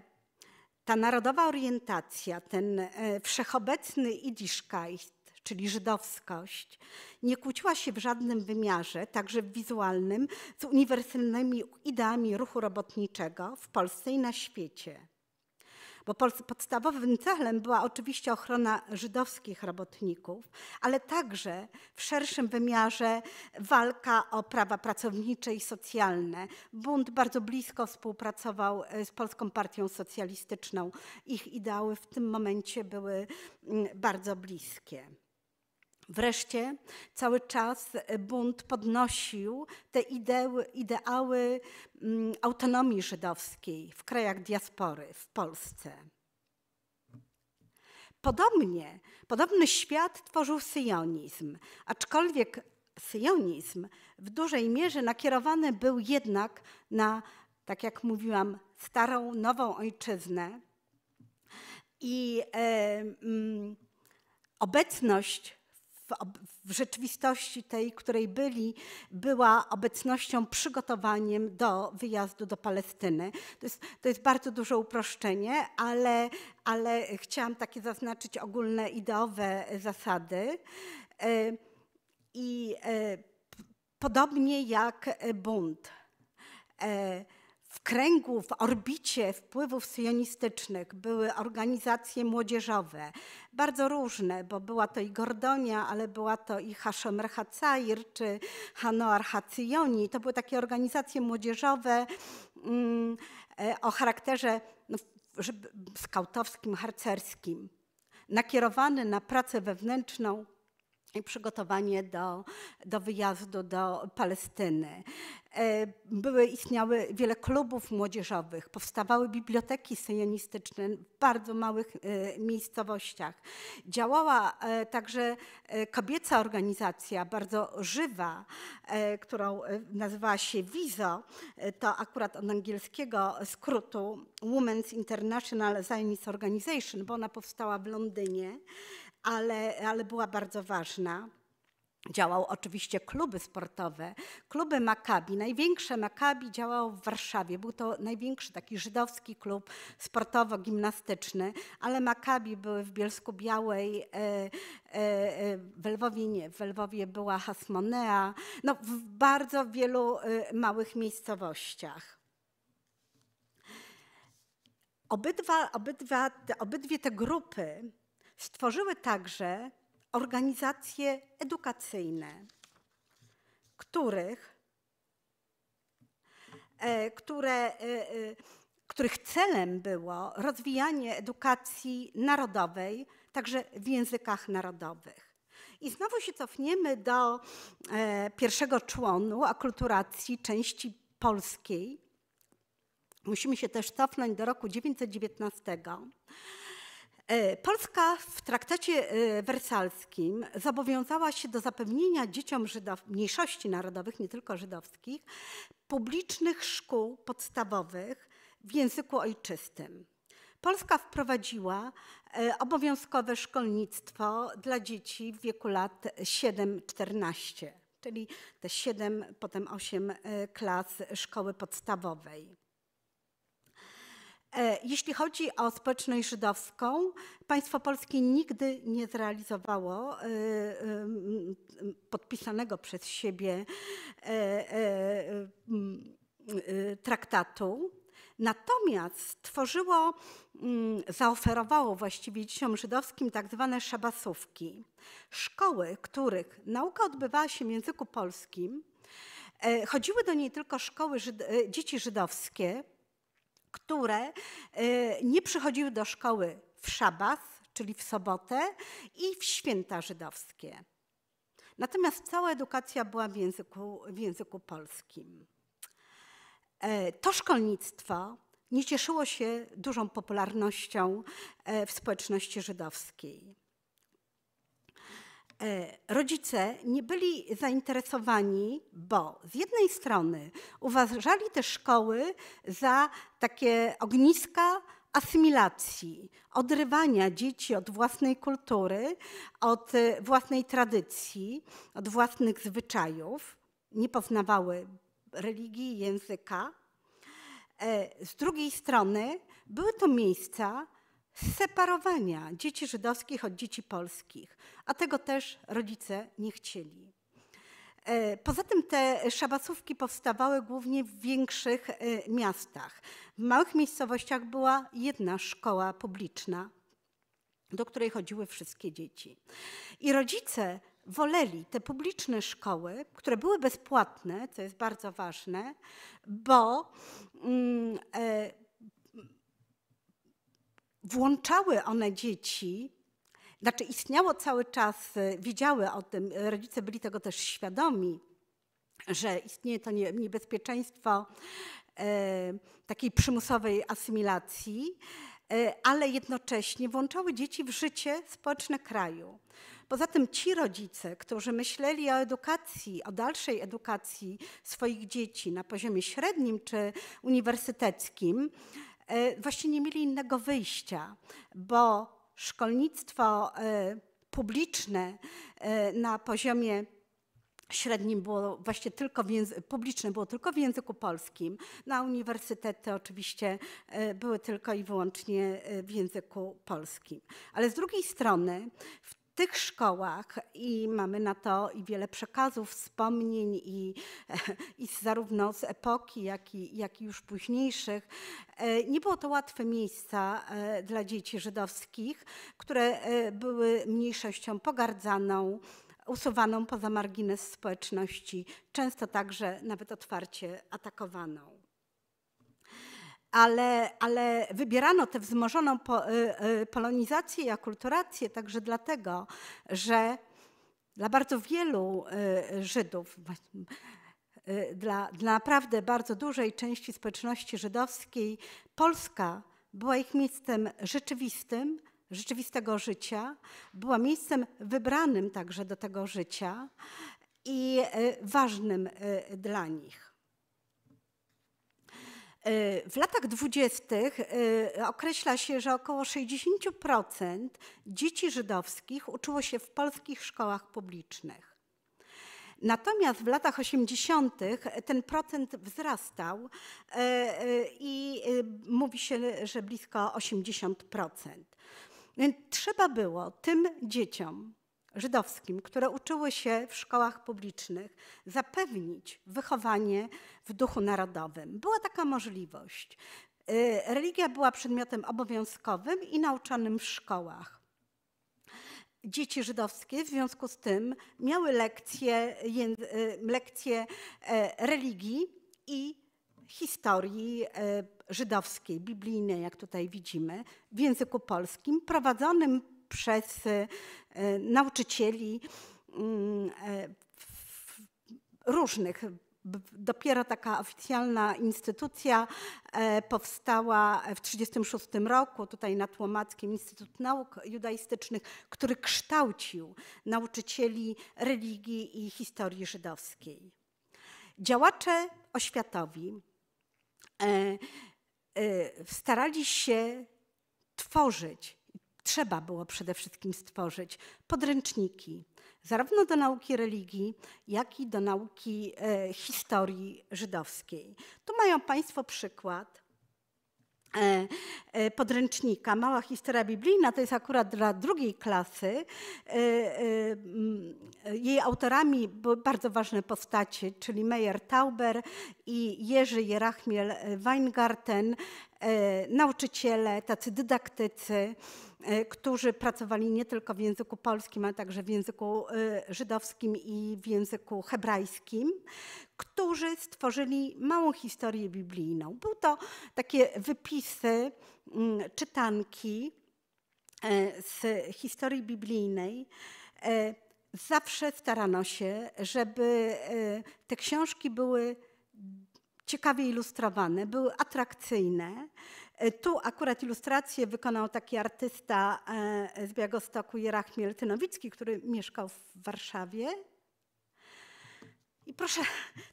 ta narodowa orientacja, ten e, wszechobecny idiszkajt, czyli żydowskość, nie kłóciła się w żadnym wymiarze, także w wizualnym, z uniwersalnymi ideami ruchu robotniczego w Polsce i na świecie. Bo podstawowym celem była oczywiście ochrona żydowskich robotników, ale także w szerszym wymiarze walka o prawa pracownicze i socjalne. Bund bardzo blisko współpracował e, z Polską Partią Socjalistyczną. Ich ideały w tym momencie były mm, bardzo bliskie. Wreszcie cały czas e, bunt podnosił te ideały, ideały mm, autonomii żydowskiej w krajach diaspory, w Polsce. Podobnie, podobny świat tworzył syjonizm, aczkolwiek syjonizm w dużej mierze nakierowany był jednak na, tak jak mówiłam, starą, nową ojczyznę. I e, m, mm, obecność w, rzeczywistości tej, której byli, była obecnością, przygotowaniem do wyjazdu do Palestyny. To jest, to jest bardzo duże uproszczenie, ale, ale chciałam takie zaznaczyć ogólne ideowe zasady. E, I e, podobnie jak bunt. E, w kręgu, w orbicie wpływów syjonistycznych były organizacje młodzieżowe, bardzo różne, bo była to i Gordonia, ale była to i Hashomer Hatzair czy Hanoar Hatzioni. To były takie organizacje młodzieżowe mm, e, o charakterze no, skautowskim, harcerskim, nakierowane na pracę wewnętrzną przygotowanie do, do wyjazdu do Palestyny. E, były, istniały wiele klubów młodzieżowych, powstawały biblioteki syjonistyczne w bardzo małych e, miejscowościach. Działała e, także kobieca organizacja, bardzo żywa, którą nazywała się WIZO, to akurat od angielskiego skrótu Women's International Zionist Organization, bo ona powstała w Londynie ale, ale była bardzo ważna. Działał oczywiście kluby sportowe, kluby Makabi. Największe Makabi działało w Warszawie. Był to największy taki żydowski klub sportowo-gimnastyczny, ale Makabi były w Bielsku Białej, e, e, e, w Lwowie nie, w Lwowie była Hasmonea, no w bardzo wielu małych miejscowościach. Obydwa, obydwa, obydwie te grupy Stworzyły także organizacje edukacyjne, których, e, które, e, e, których celem było rozwijanie edukacji narodowej, także w językach narodowych. I znowu się cofniemy do pierwszego członu akulturacji części polskiej. Musimy się też cofnąć do roku 1919 E, Polska w traktacie e, wersalskim zobowiązała się do zapewnienia dzieciom Żydow, mniejszości narodowych, nie tylko żydowskich, publicznych szkół podstawowych w języku ojczystym. Polska wprowadziła e, obowiązkowe szkolnictwo dla dzieci w wieku lat 7-14, czyli te 7, potem 8 klas szkoły podstawowej. E, jeśli chodzi o społeczność żydowską, państwo polskie nigdy nie zrealizowało e, e, podpisanego przez siebie traktatu. Natomiast stworzyło, zaoferowało właściwie dzieciom żydowskim tak zwane szabasówki. Szkoły, których nauka odbywała się w języku polskim, chodziły do niej tylko szkoły, dzieci żydowskie, które y, nie przychodziły do szkoły w szabat, czyli w sobotę i w święta żydowskie. Natomiast cała edukacja była w języku, w języku polskim. E, to szkolnictwo nie cieszyło się dużą popularnością e, w społeczności żydowskiej. E, rodzice nie byli zainteresowani, bo z jednej strony uważali te szkoły za takie ogniska asymilacji, odrywania dzieci od własnej kultury, od e, własnej tradycji, od własnych zwyczajów. Nie poznawały religii, języka. E, z drugiej strony były to miejsca, separowania dzieci żydowskich od dzieci polskich, a tego też rodzice nie chcieli. E, poza tym te szabasówki powstawały głównie w większych e, miastach. W małych miejscowościach była jedna szkoła publiczna, do której chodziły wszystkie dzieci. I rodzice woleli te publiczne szkoły, które były bezpłatne, co jest bardzo ważne, bo mm, e, włączały one dzieci, znaczy istniało cały czas, e, wiedziały o tym, e, rodzice byli tego też świadomi, że istnieje to niebezpieczeństwo e, takiej przymusowej asymilacji, ale jednocześnie włączały dzieci w życie społeczne kraju. Poza tym ci rodzice, którzy myśleli o edukacji, o dalszej edukacji swoich dzieci na poziomie średnim czy uniwersyteckim, E, właśnie nie mieli innego wyjścia, bo szkolnictwo e, publiczne e, na poziomie średnim było właśnie tylko w publiczne było tylko w języku polskim. Na uniwersytety oczywiście były tylko i wyłącznie w języku polskim. Ale z drugiej strony w tych szkołach i mamy na to i wiele przekazów, wspomnień i, i zarówno z epoki, jak i, jak i już późniejszych. E, nie było to łatwe miejsca e, dla dzieci żydowskich, które e, były mniejszością pogardzaną, usuwaną poza margines społeczności, często także nawet otwarcie atakowaną ale, ale wybierano tę wzmożoną y, y, polonizację i akulturację także dlatego, że dla bardzo wielu y, Żydów, dla, dla naprawdę bardzo dużej części społeczności żydowskiej, Polska była ich miejscem rzeczywistym, rzeczywistego życia, była miejscem wybranym także do tego życia i ważnym dla nich. Y, w latach dwudziestych y, określa się, że około 60% dzieci żydowskich uczyło się w polskich szkołach publicznych. Natomiast w latach 80. ten procent wzrastał y, i mówi się, że blisko 80%. Trzeba było tym dzieciom żydowskim, które uczyły się w szkołach publicznych, zapewnić wychowanie w duchu narodowym. Była taka możliwość. Y, religia była przedmiotem obowiązkowym i nauczanym w szkołach. Dzieci żydowskie w związku z tym miały lekcje, y, lekcje e, religii i historii e, żydowskiej, biblijnej, jak tutaj widzimy, w języku polskim, prowadzonym przez y, nauczycieli mm, e, różnych. Dopiero taka oficjalna instytucja e, powstała w 1936 roku, tutaj na Tłomackim Instytut Nauk Judaistycznych, który kształcił nauczycieli religii i historii żydowskiej. Działacze oświatowi e, starali się tworzyć trzeba było przede wszystkim stworzyć podręczniki, zarówno do nauki religii, jak i do nauki e, historii żydowskiej. Tu mają Państwo przykład e, e, podręcznika Mała Historia Biblijna, to jest akurat dla drugiej klasy. E, jej autorami były bardzo ważne postacie, czyli Meyer Tauber i Jerzy Jerachmiel Weingarten. E, nauczyciele, tacy dydaktycy, e, którzy pracowali nie tylko w języku polskim, ale także w języku e, żydowskim i w języku hebrajskim, którzy stworzyli małą historię biblijną. Były to takie wypisy, mm, czytanki z historii biblijnej zawsze starano się, żeby te książki były ciekawie ilustrowane, były atrakcyjne. E, tu akurat ilustrację wykonał taki artysta e, z Białegostoku, Jerach Mieltynowicki, który mieszkał w Warszawie. I proszę,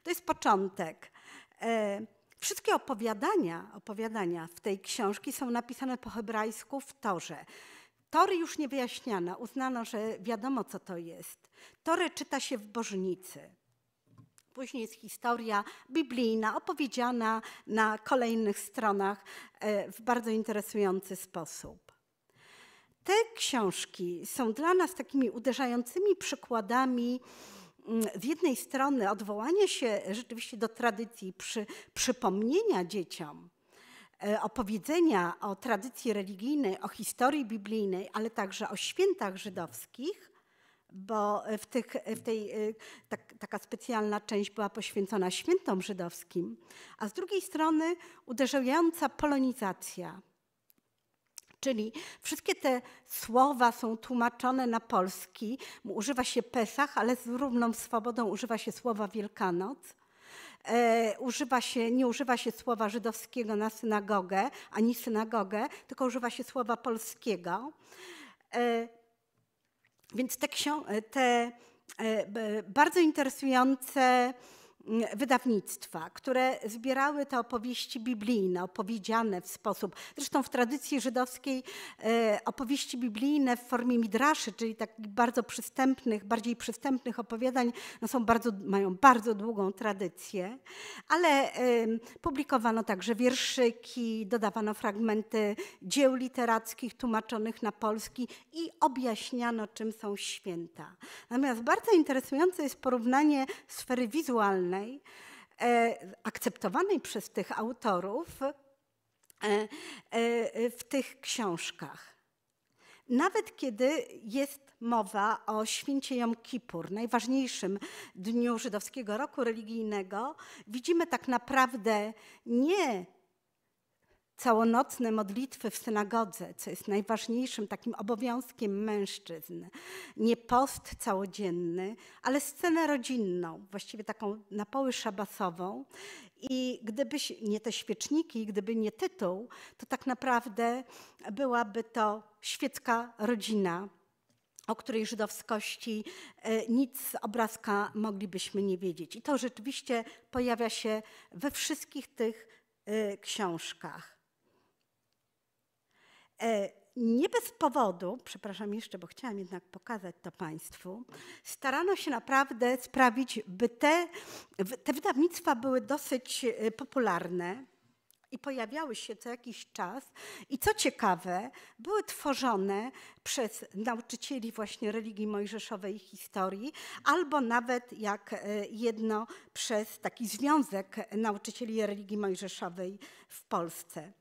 to jest początek. E, wszystkie opowiadania, opowiadania w tej książki są napisane po hebrajsku w Torze. Tory już nie wyjaśniana, uznano, że wiadomo co to jest. Tory czyta się w Bożnicy później jest historia biblijna, opowiedziana na kolejnych stronach e, w bardzo interesujący sposób. Te książki są dla nas takimi uderzającymi przykładami z mm, jednej strony odwołania się rzeczywiście do tradycji, przy, przypomnienia dzieciom, e, opowiedzenia o tradycji religijnej, o historii biblijnej, ale także o świętach żydowskich, bo w, tych, w tej e, tak taka specjalna część była poświęcona świętom żydowskim, a z drugiej strony uderzająca polonizacja. Czyli wszystkie te słowa są tłumaczone na polski. Używa się Pesach, ale z równą swobodą używa się słowa Wielkanoc. E, używa się, nie używa się słowa żydowskiego na synagogę, ani synagogę, tylko używa się słowa polskiego. E, więc te, te E, bardzo interesujące wydawnictwa, które zbierały te opowieści biblijne, opowiedziane w sposób, zresztą w tradycji żydowskiej e, opowieści biblijne w formie midraszy, czyli takich bardzo przystępnych, bardziej przystępnych opowiadań, no są bardzo, mają bardzo długą tradycję, ale publikowano także wierszyki, dodawano fragmenty dzieł literackich tłumaczonych na polski i objaśniano, czym są święta. Natomiast bardzo interesujące jest porównanie sfery wizualnej, E, akceptowanej przez tych autorów e, e, w tych książkach. Nawet kiedy jest mowa o święcie Jom Kippur, najważniejszym dniu żydowskiego roku religijnego, widzimy tak naprawdę nie całonocne modlitwy w synagodze, co jest najważniejszym takim obowiązkiem mężczyzn. Nie post całodzienny, ale scenę rodzinną, właściwie taką na poły szabasową. I gdyby nie te świeczniki, gdyby nie tytuł, to tak naprawdę byłaby to świecka rodzina, o której żydowskości e, nic z obrazka moglibyśmy nie wiedzieć. I to rzeczywiście pojawia się we wszystkich tych e, książkach. E, nie bez powodu, przepraszam jeszcze, bo chciałam jednak pokazać to Państwu, starano się naprawdę sprawić, by te, te wydawnictwa były dosyć e, popularne i pojawiały się co jakiś czas. I co ciekawe, były tworzone przez nauczycieli właśnie religii mojżeszowej i historii, albo nawet jak e, jedno przez taki Związek Nauczycieli Religii Mojżeszowej w Polsce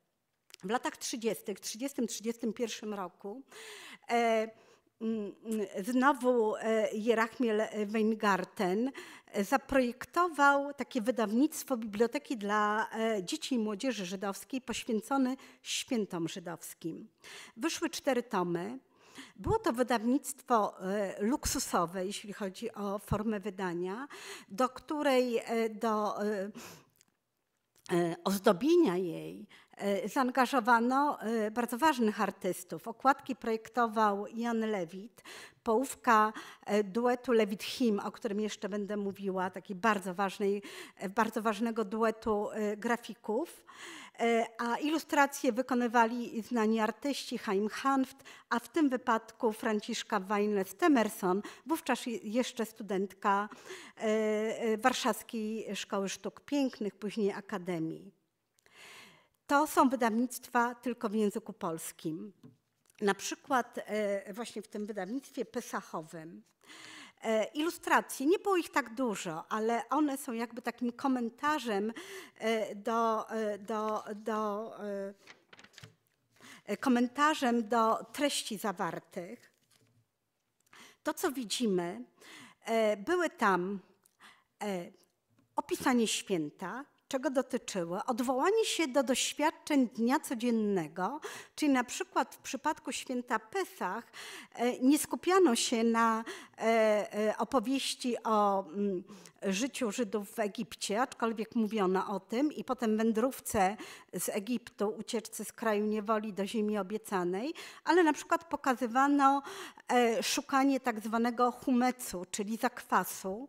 w latach 30., 30-31 roku e, mm, znowu e, Jerachmiel Weingarten e, zaprojektował takie wydawnictwo biblioteki dla e, dzieci i młodzieży żydowskiej poświęcone świętom żydowskim. Wyszły cztery tomy. Było to wydawnictwo luksusowe, jeśli chodzi o formę wydania, do której do ozdobienia jej E, zaangażowano e, bardzo ważnych artystów. Okładki projektował Jan Lewit, połówka e, duetu Lewit Him, o którym jeszcze będę mówiła, takiej bardzo, ważnej, bardzo ważnego duetu grafików. A ilustracje wykonywali znani artyści Haim Hanft, a w tym wypadku Franciszka Weinles Temerson, wówczas jeszcze studentka Warszawskiej Szkoły Sztuk Pięknych, później Akademii to są wydawnictwa tylko w języku polskim. Na przykład e, właśnie w tym wydawnictwie Pesachowym e, ilustracje. Nie było ich tak dużo, ale one są jakby takim komentarzem e, do, do, do, komentarzem do treści zawartych. To, co widzimy, były tam opisanie święta, czego dotyczyły, odwołanie się do doświadczeń dnia codziennego, czyli na przykład w przypadku święta Pesach e, nie skupiano się na e, e, opowieści o mm, życiu Żydów w Egipcie, aczkolwiek mówiono o tym i potem wędrówce z Egiptu, ucieczce z kraju niewoli do ziemi obiecanej, ale na przykład pokazywano szukanie tak zwanego humecu, czyli zakwasu,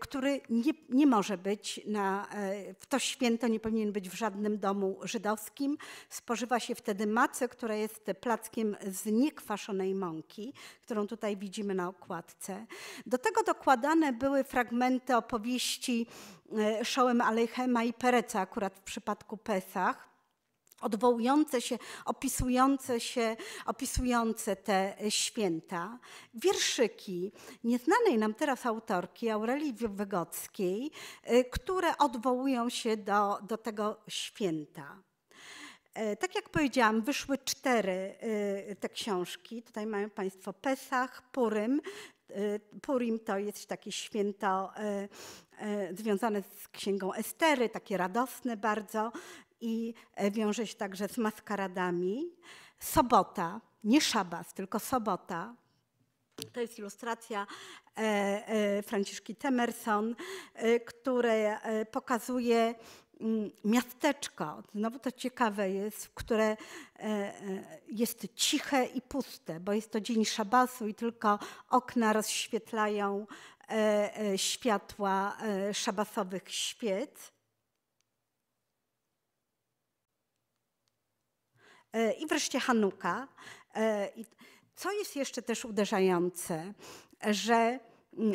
który nie, nie może być na to święto nie powinien być w żadnym domu żydowskim. Spożywa się wtedy macę, która jest plackiem z niekwaszonej mąki, którą tutaj widzimy na okładce. Do tego dokładane były fragmenty opowieści e, Szołem Alejchema i Pereca, akurat w przypadku Pesach odwołujące się, opisujące się, opisujące te e, święta. Wierszyki nieznanej nam teraz autorki Aurelii Wygockiej, e, które odwołują się do, do tego święta. E, tak jak powiedziałam, wyszły cztery te książki. Tutaj mają Państwo Pesach, Purim. Purim to jest takie święto związane z księgą Estery, takie radosne bardzo i e, wiąże się także z maskaradami. Sobota, nie szabas, tylko sobota. To jest ilustracja e, e, Franciszki Temerson, która pokazuje mm, miasteczko, znowu to ciekawe jest, które jest ciche i puste, bo jest to dzień szabasu i tylko okna rozświetlają światła szabasowych świec. E, I wreszcie Hanuka. E, co jest jeszcze też uderzające, że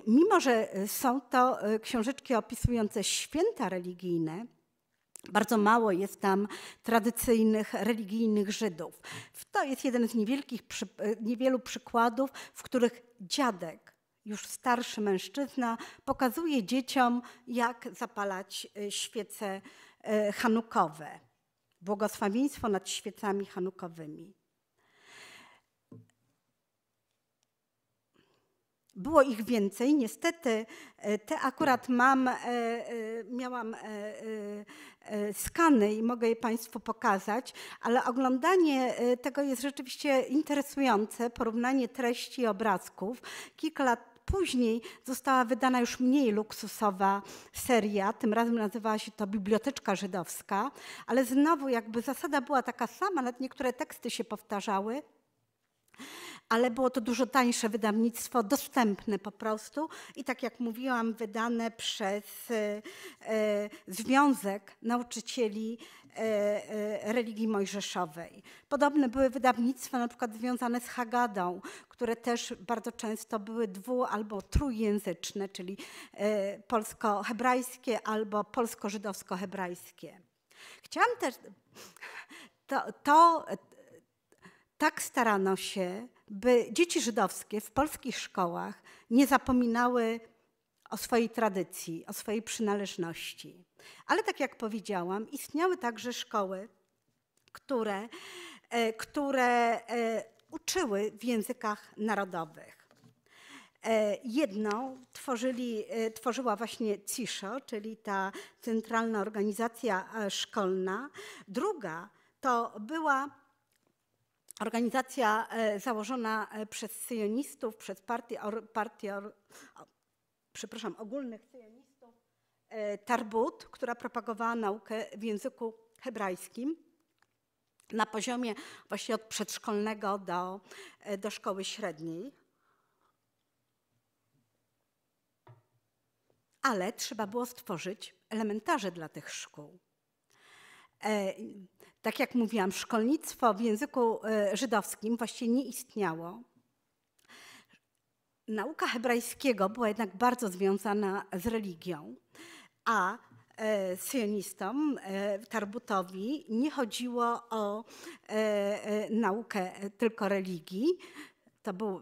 mimo, że są to e, książeczki opisujące święta religijne, bardzo mało jest tam tradycyjnych, religijnych Żydów. To jest jeden z niewielkich, niewielu przykładów, w których dziadek, już starszy mężczyzna, pokazuje dzieciom, jak zapalać świece hanukowe błogosławieństwo nad świecami hanukowymi. Było ich więcej. Niestety e, te akurat mam, e, e, miałam skany i mogę je Państwu pokazać, ale oglądanie tego jest rzeczywiście interesujące, porównanie treści i obrazków. Kilka lat Później została wydana już mniej luksusowa seria, tym razem nazywała się to Biblioteczka Żydowska, ale znowu jakby zasada była taka sama, nawet niektóre teksty się powtarzały ale było to dużo tańsze wydawnictwo, dostępne po prostu i tak jak mówiłam, wydane przez e, e, Związek Nauczycieli E, e, religii mojżeszowej. Podobne były wydawnictwa na przykład związane z Hagadą, które też bardzo często były dwu- albo trójjęzyczne, czyli e, polsko-hebrajskie albo polsko-żydowsko-hebrajskie. Chciałam też... To, to, tak starano się, by dzieci żydowskie w polskich szkołach nie zapominały o swojej tradycji, o swojej przynależności. Ale tak jak powiedziałam, istniały także szkoły, które, e, które e, uczyły w językach narodowych. E, jedną tworzyli, tworzyła właśnie CISO, czyli ta Centralna Organizacja Szkolna. Druga to była organizacja założona przez syjonistów, przez partię, partię przepraszam, ogólnych syjonistów e, Tarbut, która propagowała naukę w języku hebrajskim na poziomie właśnie od przedszkolnego do, e, do szkoły średniej. Ale trzeba było stworzyć elementarze dla tych szkół. E, tak jak mówiłam, szkolnictwo w języku żydowskim właściwie nie istniało nauka hebrajskiego była jednak bardzo związana z religią, a e, syjonistom, e, Tarbutowi nie chodziło o e, naukę tylko religii. To był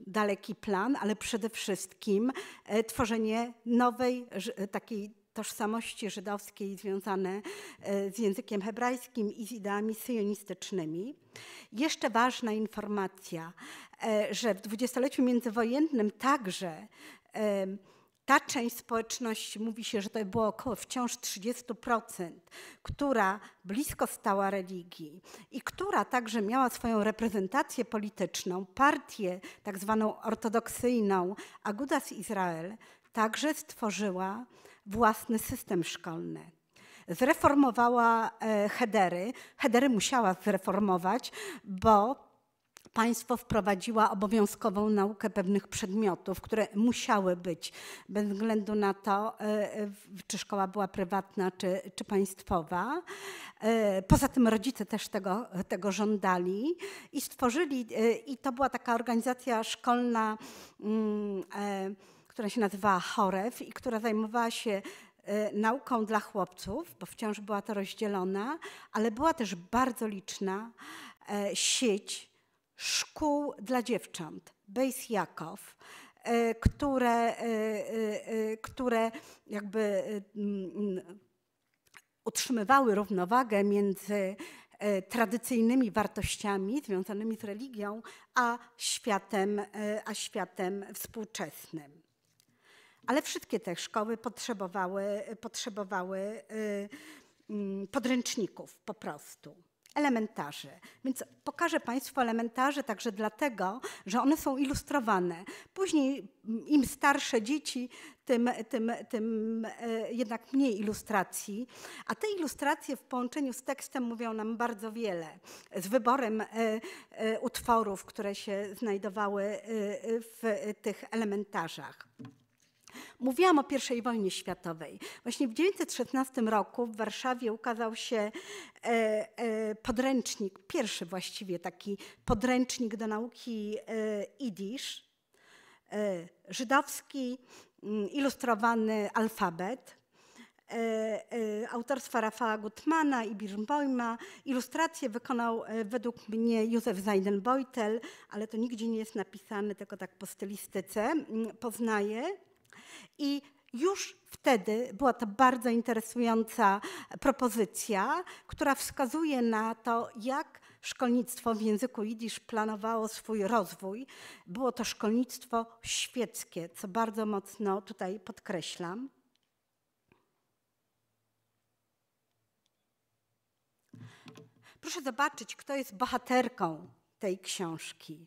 daleki plan, ale przede wszystkim tworzenie nowej, takiej tożsamości żydowskiej związane e, z językiem hebrajskim i z ideami syjonistycznymi. Jeszcze ważna informacja, e, że w dwudziestoleciu międzywojennym także e, ta część społeczności, mówi się, że to było około wciąż 30%, która blisko stała religii i która także miała swoją reprezentację polityczną, partię tak zwaną ortodoksyjną Agudas Izrael, także stworzyła własny system szkolny. Zreformowała e, Hedery. Hedery musiała zreformować, bo państwo wprowadziła obowiązkową naukę pewnych przedmiotów, które musiały być bez względu na to, e, e, czy szkoła była prywatna, czy, czy państwowa. Poza tym rodzice też tego, tego żądali i stworzyli, i to była taka organizacja szkolna. Mm, która się nazywa Chorew i która zajmowała się e, nauką dla chłopców, bo wciąż była to rozdzielona, ale była też bardzo liczna e, sieć szkół dla dziewcząt, Bejs Jakow, e, które, które jakby mm, utrzymywały równowagę między tradycyjnymi wartościami związanymi z religią, a światem, a światem współczesnym ale wszystkie te szkoły potrzebowały, potrzebowały y, mm, podręczników po prostu. Elementarzy. Więc pokażę Państwu elementarze także dlatego, że one są ilustrowane. Później mm, im starsze dzieci, tym, tym, tym y, jednak mniej ilustracji. A te ilustracje w połączeniu z tekstem mówią nam bardzo wiele. Z wyborem y, utworów, które się znajdowały w tych elementarzach. Mówiłam o I wojnie światowej. Właśnie w 1916 roku w Warszawie ukazał się e, e, podręcznik, pierwszy właściwie taki podręcznik do nauki e, idisz, żydowski mm, ilustrowany alfabet, autorstwa Rafała Gutmana i Birnbauma. Ilustrację wykonał według mnie Józef Zajdenbeutel, ale to nigdzie nie jest napisane, tylko tak po stylistyce mm, poznaję. I już wtedy była to bardzo interesująca propozycja, która wskazuje na to, jak szkolnictwo w języku jidysz planowało swój rozwój. Było to szkolnictwo świeckie, co bardzo mocno tutaj podkreślam. Proszę zobaczyć, kto jest bohaterką tej książki,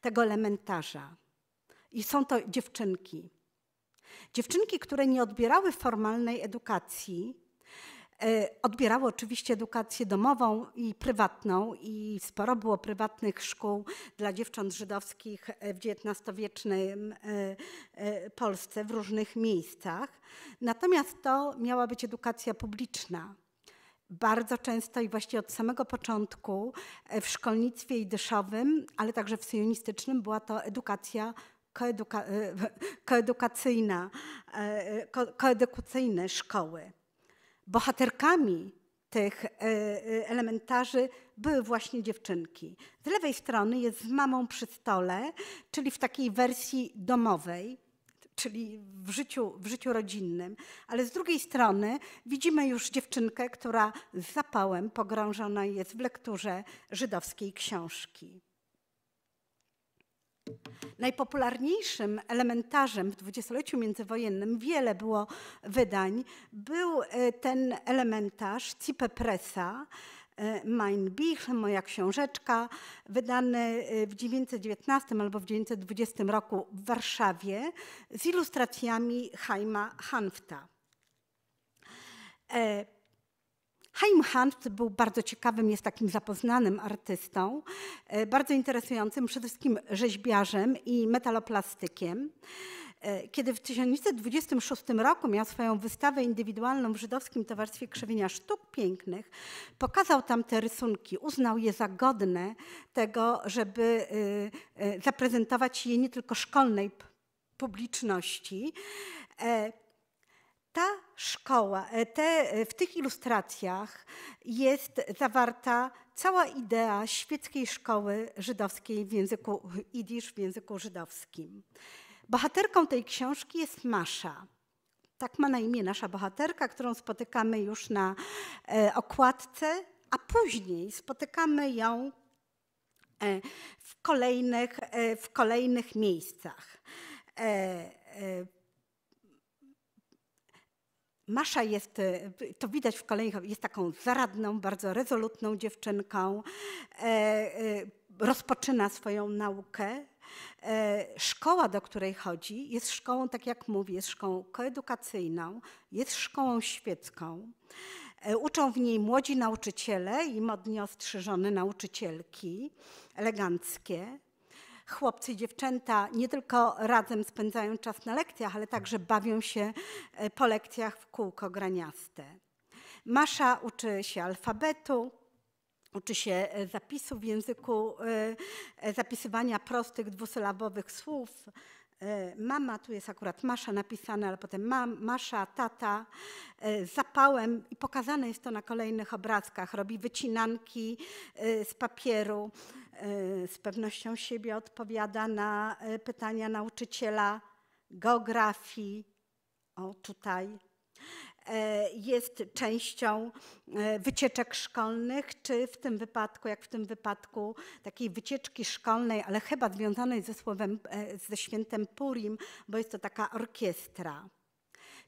tego elementarza. I są to dziewczynki. Dziewczynki, które nie odbierały formalnej edukacji, e, odbierały oczywiście edukację domową i prywatną i sporo było prywatnych szkół dla dziewcząt żydowskich w XIX-wiecznym e, e, Polsce w różnych miejscach. Natomiast to miała być edukacja publiczna. Bardzo często i właściwie od samego początku w szkolnictwie idyszowym, ale także w syjonistycznym była to edukacja publiczna koeduka, e, koedukacyjna, e, e, koedukacyjne szkoły. Bohaterkami tych elementarzy były właśnie dziewczynki. Z lewej strony jest z mamą przy stole, czyli w takiej wersji domowej, czyli w życiu, w życiu rodzinnym, ale z drugiej strony widzimy już dziewczynkę, która z zapałem pogrążona jest w lekturze żydowskiej książki. Najpopularniejszym elementarzem w dwudziestoleciu międzywojennym, wiele było wydań, był e, ten elementarz Cipe Pressa, e, Mein Bich, moja książeczka, wydany e, w 1919 albo w 1920 roku w Warszawie z ilustracjami Haima Hanfta. Haim Hunt był bardzo ciekawym, jest takim zapoznanym artystą, e, bardzo interesującym, przede wszystkim rzeźbiarzem i metaloplastykiem. E, kiedy w 1926 roku miał swoją wystawę indywidualną w Żydowskim Towarzystwie Krzewienia Sztuk Pięknych, pokazał tam te rysunki, uznał je za godne tego, żeby e, zaprezentować je nie tylko szkolnej publiczności. Ta szkoła, e, te, e, w tych ilustracjach jest zawarta cała idea świeckiej szkoły żydowskiej w języku idisz, w języku żydowskim. Bohaterką tej książki jest Masza. Tak ma na imię nasza bohaterka, którą spotykamy już na e, okładce, a później spotykamy ją w kolejnych, w kolejnych miejscach Masza jest, e, to widać w kolejnych, jest taką zaradną, bardzo rezolutną dziewczynką. E, e, rozpoczyna swoją naukę. Szkoła, do której chodzi, jest szkołą, tak jak mówię, jest szkołą koedukacyjną, jest szkołą świecką. Uczą w niej młodzi nauczyciele i modnie ostrzyżone nauczycielki, eleganckie chłopcy i dziewczęta nie tylko razem spędzają czas na lekcjach, ale także bawią się e, po lekcjach w kółko graniaste. Masza uczy się alfabetu, uczy się e, zapisów w języku, e, zapisywania prostych dwusylabowych słów, E, mama, tu jest akurat Masza napisane, ale potem mam, Masza, tata, e, zapałem i pokazane jest to na kolejnych obrazkach. Robi wycinanki e, z papieru, z pewnością siebie odpowiada na pytania nauczyciela geografii. O, tutaj E, jest częścią e, wycieczek szkolnych, czy w tym wypadku, jak w tym wypadku, takiej wycieczki szkolnej, ale chyba związanej ze słowem, e, ze świętem Purim, bo jest to taka orkiestra.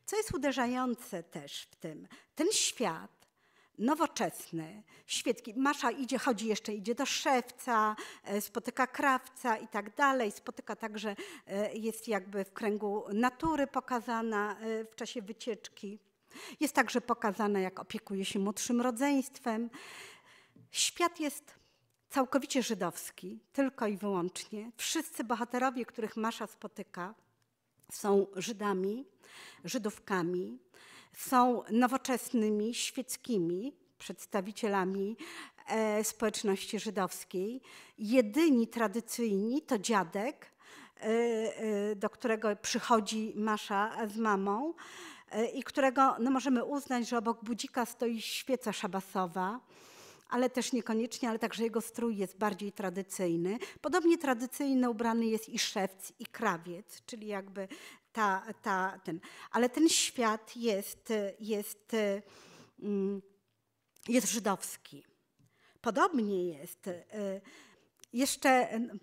Co jest uderzające też w tym? Ten świat nowoczesny, świetki. Masza idzie, chodzi jeszcze, idzie do szewca, spotyka krawca i tak dalej. Spotyka także, jest jakby w kręgu natury pokazana w czasie wycieczki. Jest także pokazane, jak opiekuje się młodszym rodzeństwem. Świat jest całkowicie żydowski, tylko i wyłącznie. Wszyscy bohaterowie, których Masza spotyka, są Żydami, Żydówkami, są nowoczesnymi, świeckimi przedstawicielami e, społeczności żydowskiej. Jedyni tradycyjni to dziadek, e, e, do którego przychodzi Masza z mamą E, i którego no, możemy uznać, że obok budzika stoi świeca szabasowa, ale też niekoniecznie, ale także jego strój jest bardziej tradycyjny. Podobnie tradycyjny ubrany jest i szewc, i krawiec, czyli jakby ta, ta, ten. Ale ten świat jest, jest, mm, jest żydowski. Podobnie jest y, jeszcze y, no,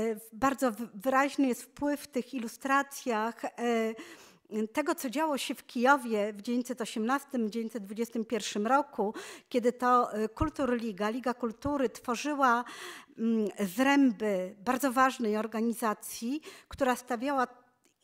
y, bardzo wyraźny jest wpływ w tych ilustracjach tego, co działo się w Kijowie w 1918-1921 roku, kiedy to y, Kulturliga, Liga Kultury tworzyła mm, zręby bardzo ważnej organizacji, która stawiała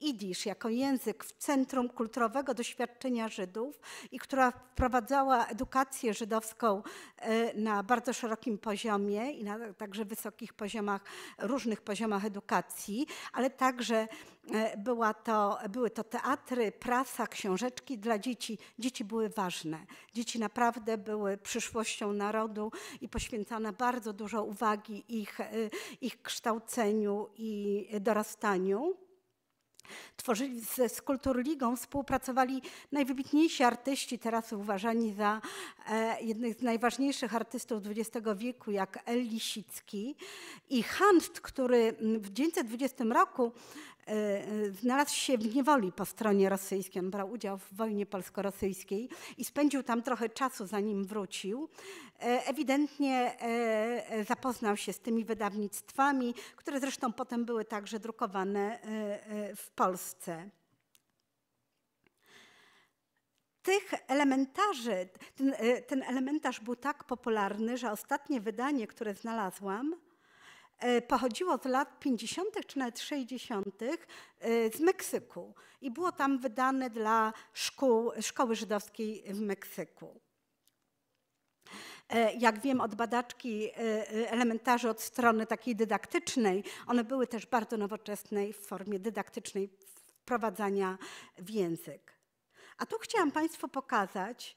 idisz jako język w centrum kulturowego doświadczenia Żydów i która wprowadzała edukację żydowską e, na bardzo szerokim poziomie i na także wysokich poziomach, różnych poziomach edukacji, ale także e, była to, były to teatry, prasa, książeczki dla dzieci. Dzieci były ważne. Dzieci naprawdę były przyszłością narodu i poświęcana bardzo dużo uwagi ich, e, ich kształceniu i dorastaniu. Tworzyli ze ligą współpracowali najwybitniejsi artyści, teraz uważani za e, jednych z najważniejszych artystów XX wieku, jak El Lisicki. I Hanft, który mm, w 1920 roku E, e, znalazł się w niewoli po stronie rosyjskiej. On brał udział w wojnie polsko-rosyjskiej i spędził tam trochę czasu, zanim wrócił. E, ewidentnie zapoznał się z tymi wydawnictwami, które zresztą potem były także drukowane w Polsce tych elementarzy, ten, ten, elementarz był tak popularny, że ostatnie wydanie, które znalazłam, E, pochodziło z lat 50. czy nawet 60. E, z Meksyku i było tam wydane dla szkół, szkoły żydowskiej w Meksyku. E, jak wiem od badaczki elementarzy od strony takiej dydaktycznej, one były też bardzo nowoczesnej w formie dydaktycznej wprowadzania w język. A tu chciałam Państwu pokazać,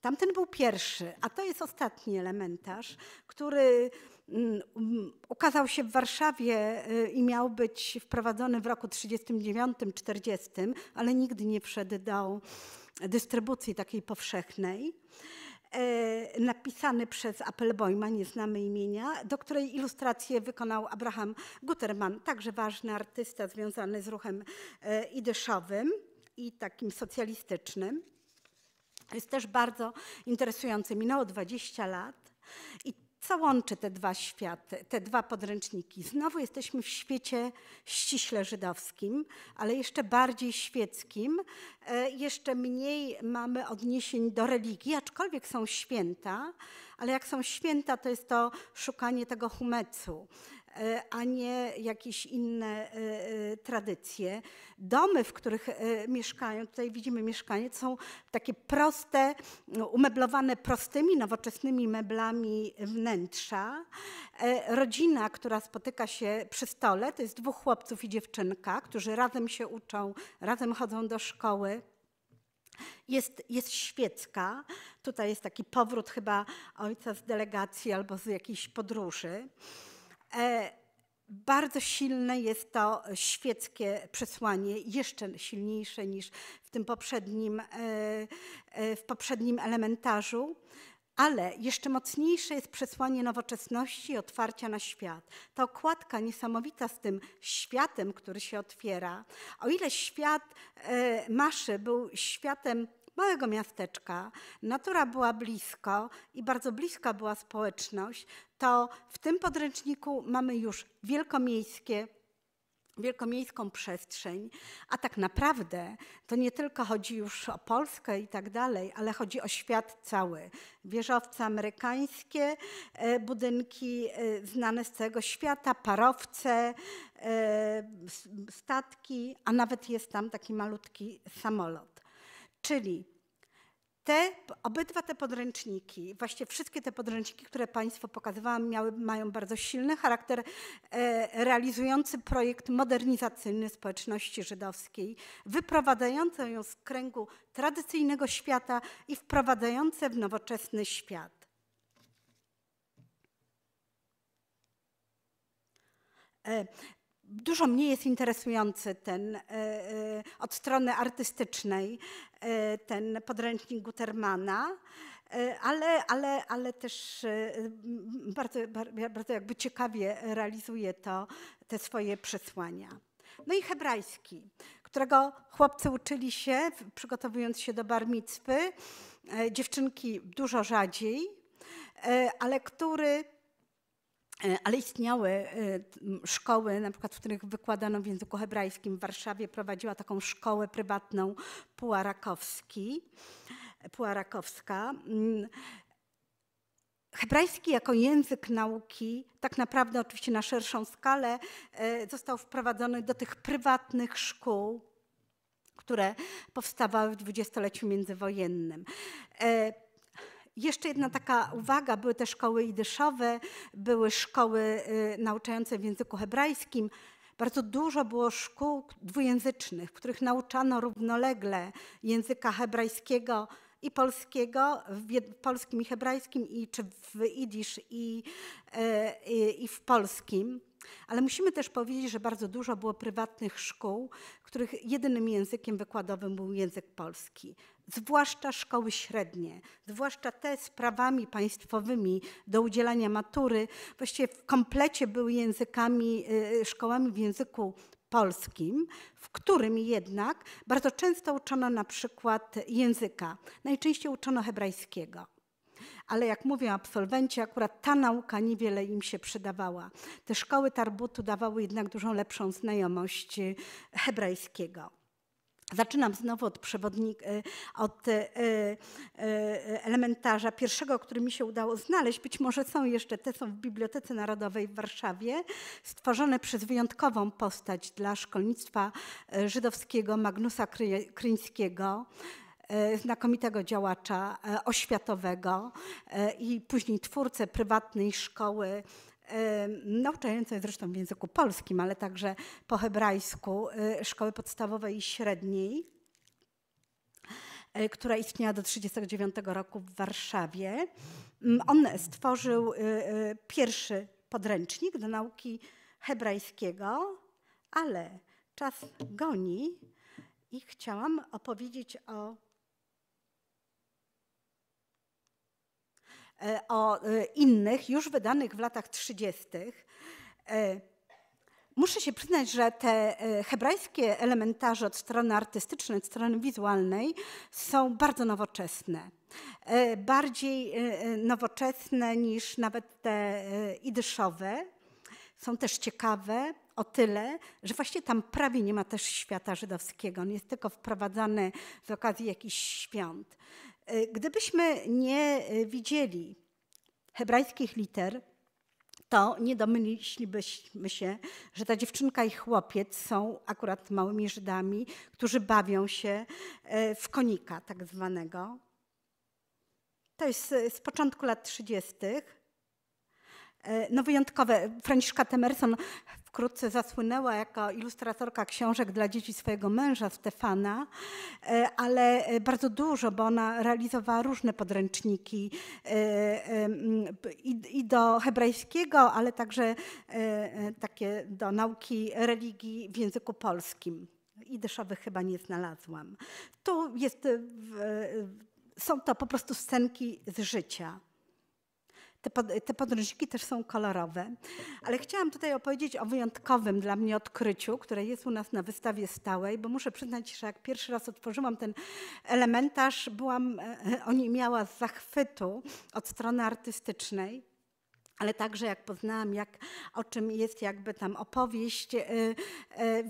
tamten był pierwszy, a to jest ostatni elementarz, który Mm, mm, ukazał się w Warszawie y, i miał być wprowadzony w roku 1939-40, ale nigdy nie wszedł do dystrybucji takiej powszechnej. E, napisany przez Appelboima, nie znamy imienia, do której ilustrację wykonał Abraham Guterman, także ważny artysta związany z ruchem e, idyszowym i takim socjalistycznym. Jest też bardzo interesujący. Minęło 20 lat i co łączy te dwa światy, te dwa podręczniki? Znowu jesteśmy w świecie ściśle żydowskim, ale jeszcze bardziej świeckim. E, jeszcze mniej mamy odniesień do religii, aczkolwiek są święta, ale jak są święta, to jest to szukanie tego humecu, E, a nie jakieś inne e, e, tradycje. Domy, w których mieszkają, tutaj widzimy mieszkanie, są takie proste, umeblowane prostymi, nowoczesnymi meblami wnętrza. Rodzina, która spotyka się przy stole, to jest dwóch chłopców i dziewczynka, którzy razem się uczą, razem chodzą do szkoły. Jest, jest świecka. Tutaj jest taki powrót chyba ojca z delegacji albo z jakiejś podróży. E, bardzo silne jest to świeckie przesłanie, jeszcze silniejsze niż w tym poprzednim, e, e, w poprzednim elementarzu, ale jeszcze mocniejsze jest przesłanie nowoczesności i otwarcia na świat. Ta okładka niesamowita z tym światem, który się otwiera. O ile świat Maszy był światem małego miasteczka, natura była blisko i bardzo bliska była społeczność, to w tym podręczniku mamy już wielkomiejskie wielkomiejską przestrzeń, a tak naprawdę to nie tylko chodzi już o Polskę i tak dalej, ale chodzi o świat cały. Wieżowce amerykańskie, e, budynki e, znane z całego świata, parowce, e, statki, a nawet jest tam taki malutki samolot. Czyli te, obydwa te podręczniki, właściwie wszystkie te podręczniki, które Państwu pokazywałam, miały, mają bardzo silny charakter e, realizujący projekt modernizacyjny społeczności żydowskiej, wyprowadzający ją z kręgu tradycyjnego świata i wprowadzający w nowoczesny świat. E, dużo mniej jest interesujący ten e, e, od strony artystycznej e, ten podręcznik Gutermana. Ale, ale, ale też bardzo, bardzo jakby ciekawie realizuje to, te swoje przesłania. No i hebrajski, którego chłopcy uczyli się, przygotowując się do bar dziewczynki dużo rzadziej, ale który E, ale istniały e, szkoły, na przykład, w których wykładano w języku hebrajskim. W Warszawie prowadziła taką szkołę prywatną Pułarakowski, mm, Hebrajski jako język nauki, tak naprawdę oczywiście na szerszą skalę, e, został wprowadzony do tych prywatnych szkół, które powstawały w dwudziestoleciu międzywojennym. Jeszcze jedna taka uwaga, były te szkoły idyszowe, były szkoły y, nauczające w języku hebrajskim. Bardzo dużo było szkół dwujęzycznych, w których nauczano równolegle języka hebrajskiego i polskiego, w polskim i hebrajskim, i czy w idisz i, e, i, i w polskim. Ale musimy też powiedzieć, że bardzo dużo było prywatnych szkół, których jedynym językiem wykładowym był język polski zwłaszcza szkoły średnie, zwłaszcza te z prawami państwowymi do udzielania matury, właściwie w komplecie były językami, y, szkołami w języku polskim, w którym jednak bardzo często uczono na przykład języka, najczęściej uczono hebrajskiego ale jak mówią absolwenci, akurat ta nauka niewiele im się przydawała. Te szkoły Tarbutu dawały jednak dużą lepszą znajomość y, hebrajskiego. Zaczynam znowu od przewodnika, y, od y, y, elementarza pierwszego, który mi się udało znaleźć. Być może są jeszcze, te są w Bibliotece Narodowej w Warszawie, stworzone przez wyjątkową postać dla szkolnictwa żydowskiego Magnusa Kryńskiego znakomitego działacza oświatowego i później twórcę prywatnej szkoły nauczającej no, zresztą w języku polskim, ale także po hebrajsku y, szkoły podstawowej i średniej, y, która istniała do 1939 roku w Warszawie. Mm, on stworzył y, pierwszy podręcznik do nauki hebrajskiego, ale czas goni i chciałam opowiedzieć o E, o e, innych, już wydanych w latach 30. E, muszę się przyznać, że te hebrajskie elementarze od strony artystycznej, od strony wizualnej są bardzo nowoczesne. Bardziej nowoczesne niż nawet te idyszowe. Są też ciekawe o tyle, że właśnie tam prawie nie ma też świata żydowskiego. On jest tylko wprowadzany z okazji jakichś świąt. E, gdybyśmy nie e, widzieli hebrajskich liter, to nie domyślibyśmy się, że ta dziewczynka i chłopiec są akurat małymi Żydami, którzy bawią się e, w konika tak zwanego. To jest z początku lat 30. No wyjątkowe. Franciszka Temerson Wkrótce zasłynęła jako ilustratorka książek dla dzieci swojego męża Stefana, e, ale e, bardzo dużo, bo ona realizowała różne podręczniki e, i do hebrajskiego, ale także takie do nauki religii w języku polskim. Idyszowych chyba nie znalazłam. Tu jest, są to po prostu scenki z życia. Te, pod, te podręczniki też są kolorowe, ale chciałam tutaj opowiedzieć o wyjątkowym dla mnie odkryciu, które jest u nas na wystawie stałej, bo muszę przyznać, że jak pierwszy raz otworzyłam ten elementarz, byłam e, e, o nim miała zachwytu od strony artystycznej ale także jak poznałam, jak, o czym jest jakby tam opowieść, e,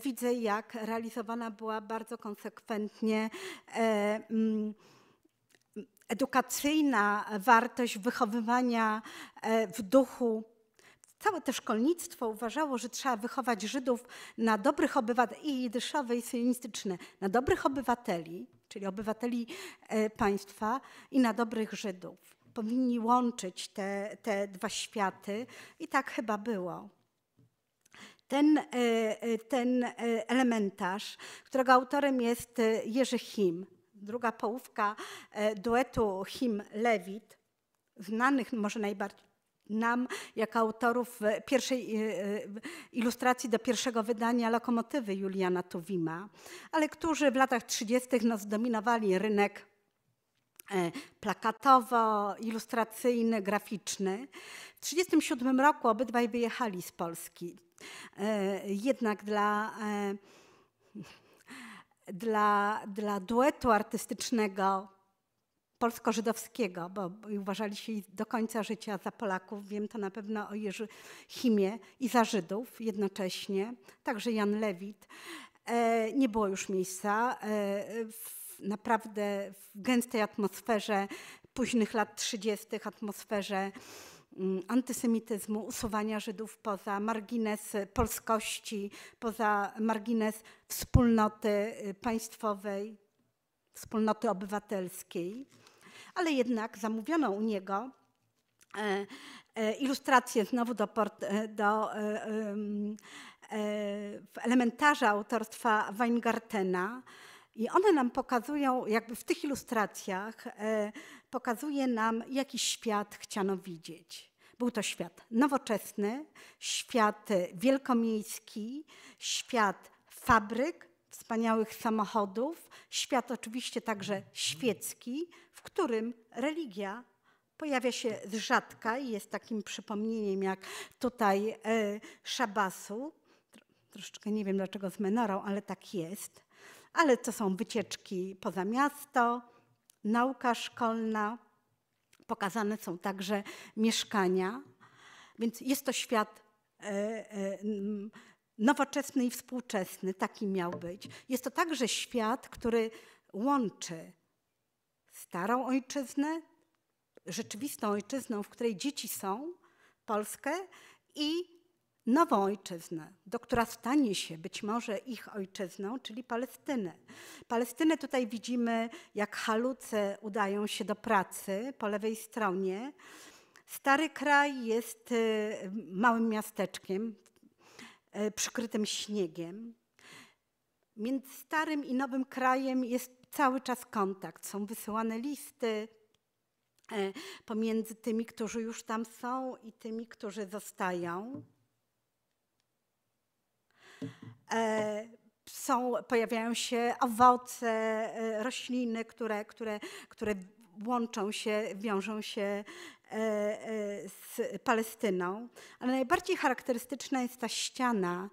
widzę jak realizowana była bardzo konsekwentnie. Mm, edukacyjna wartość wychowywania e, w duchu. Całe to szkolnictwo uważało, że trzeba wychować Żydów na dobrych obywateli, i jidyszowe, i syjonistyczne, na dobrych obywateli, czyli obywateli e, państwa i na dobrych Żydów. Powinni łączyć te, te dwa światy i tak chyba było ten, e, ten elementarz, którego autorem jest Jerzy Him druga połówka e, duetu Him Lewit, znanych może najbardziej nam, jako autorów e, pierwszej e, ilustracji do pierwszego wydania lokomotywy Juliana Tuwima, ale którzy w latach 30. No, zdominowali rynek plakatowo, ilustracyjny, graficzny. W 1937 roku obydwaj wyjechali z Polski. Jednak dla dla, dla duetu artystycznego polsko-żydowskiego, bo uważali się do końca życia za Polaków, wiem to na pewno o Jerzy Chimie i za Żydów jednocześnie, także Jan Lewit. E, nie było już miejsca e, w, naprawdę w gęstej atmosferze późnych lat 30., atmosferze Mm, antysemityzmu, usuwania Żydów poza margines polskości, poza margines wspólnoty y, państwowej, wspólnoty obywatelskiej. Ale jednak zamówiono u niego e, e, ilustrację znowu do, port, e, do elementarza autorstwa Weingartena. I one nam pokazują, jakby w tych ilustracjach, pokazuje nam, jaki świat chciano widzieć. Był to świat nowoczesny, świat wielkomiejski, świat fabryk, wspaniałych samochodów, świat oczywiście także świecki, w którym religia pojawia się z rzadka i jest takim przypomnieniem jak tutaj y, szabasu. Troszeczkę nie wiem dlaczego z menorą, ale tak jest. Ale to są wycieczki poza miasto, nauka szkolna, pokazane są także mieszkania, więc jest to świat e, e, nowoczesny i współczesny, taki miał być. Jest to także świat, który łączy starą ojczyznę, rzeczywistą ojczyzną, w której dzieci są, Polskę i nową ojczyznę, do która stanie się być może ich ojczyzną, czyli Palestynę. Palestynę tutaj widzimy, jak haluce udają się do pracy po lewej stronie. Stary kraj jest y, małym miasteczkiem y, przykrytym śniegiem. Między starym i nowym krajem jest cały czas kontakt. Są wysyłane listy, y, pomiędzy tymi, którzy już tam są i tymi, którzy zostają. E, są, pojawiają się owoce, e, rośliny, które, które, które łączą się, wiążą się e, z Palestyną. Ale najbardziej charakterystyczna jest ta ściana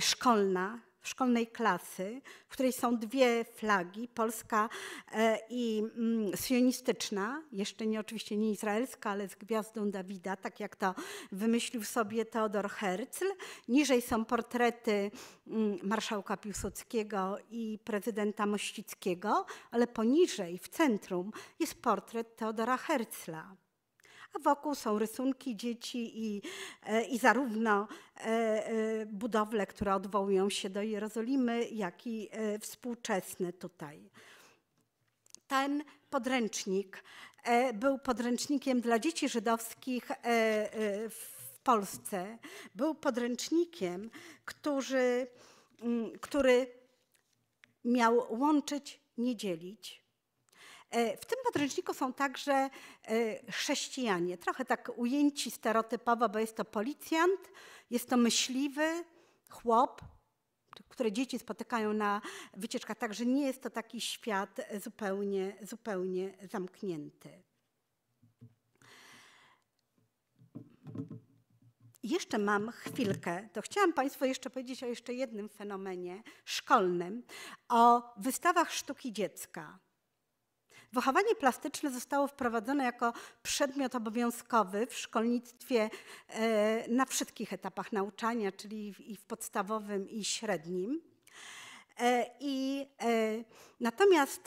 szkolna, szkolnej klasy, w której są dwie flagi, polska e, i mm, sionistyczna, jeszcze nie oczywiście nie izraelska, ale z gwiazdą Dawida, tak jak to wymyślił sobie Teodor Herzl. Niżej są portrety mm, marszałka Piłsudskiego i prezydenta Mościckiego, ale poniżej, w centrum, jest portret Teodora Herzla wokół są rysunki dzieci i, e, i zarówno e, e, budowle, które odwołują się do Jerozolimy, jak i współczesne tutaj. Ten podręcznik był podręcznikiem dla dzieci żydowskich w Polsce. Był podręcznikiem, który, który miał łączyć, nie dzielić E, w tym podręczniku są także e, chrześcijanie, trochę tak ujęci stereotypowo, bo jest to policjant, jest to myśliwy, chłop, które dzieci spotykają na wycieczkach, także nie jest to taki świat zupełnie, zupełnie zamknięty. Jeszcze mam chwilkę, to chciałam Państwu jeszcze powiedzieć o jeszcze jednym fenomenie szkolnym, o wystawach sztuki dziecka. Wychowanie plastyczne zostało wprowadzone jako przedmiot obowiązkowy w szkolnictwie e, na wszystkich etapach nauczania, czyli i w podstawowym, i średnim. E, I e, natomiast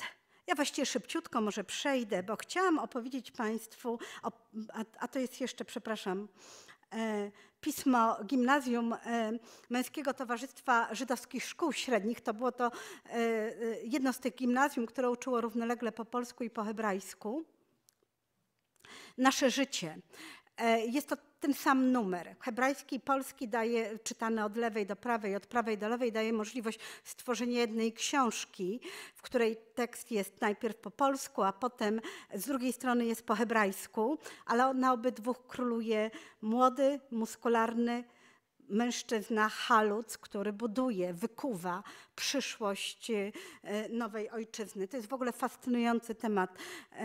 ja właściwie szybciutko może przejdę, bo chciałam opowiedzieć Państwu, o, a, a, to jest jeszcze, przepraszam, pismo Gimnazjum e, Męskiego Towarzystwa Żydowskich Szkół Średnich. To było to e, e, jedno z tych gimnazjum, które uczyło równolegle po polsku i po hebrajsku. Nasze życie. Jest to ten sam numer. Hebrajski i polski daje, czytane od lewej do prawej, od prawej do lewej, daje możliwość stworzenia jednej książki, w której tekst jest najpierw po polsku, a potem z drugiej strony jest po hebrajsku, ale na obydwóch króluje młody, muskularny, mężczyzna haluc, który buduje, wykuwa przyszłość e, nowej ojczyzny. To jest w ogóle fascynujący temat e,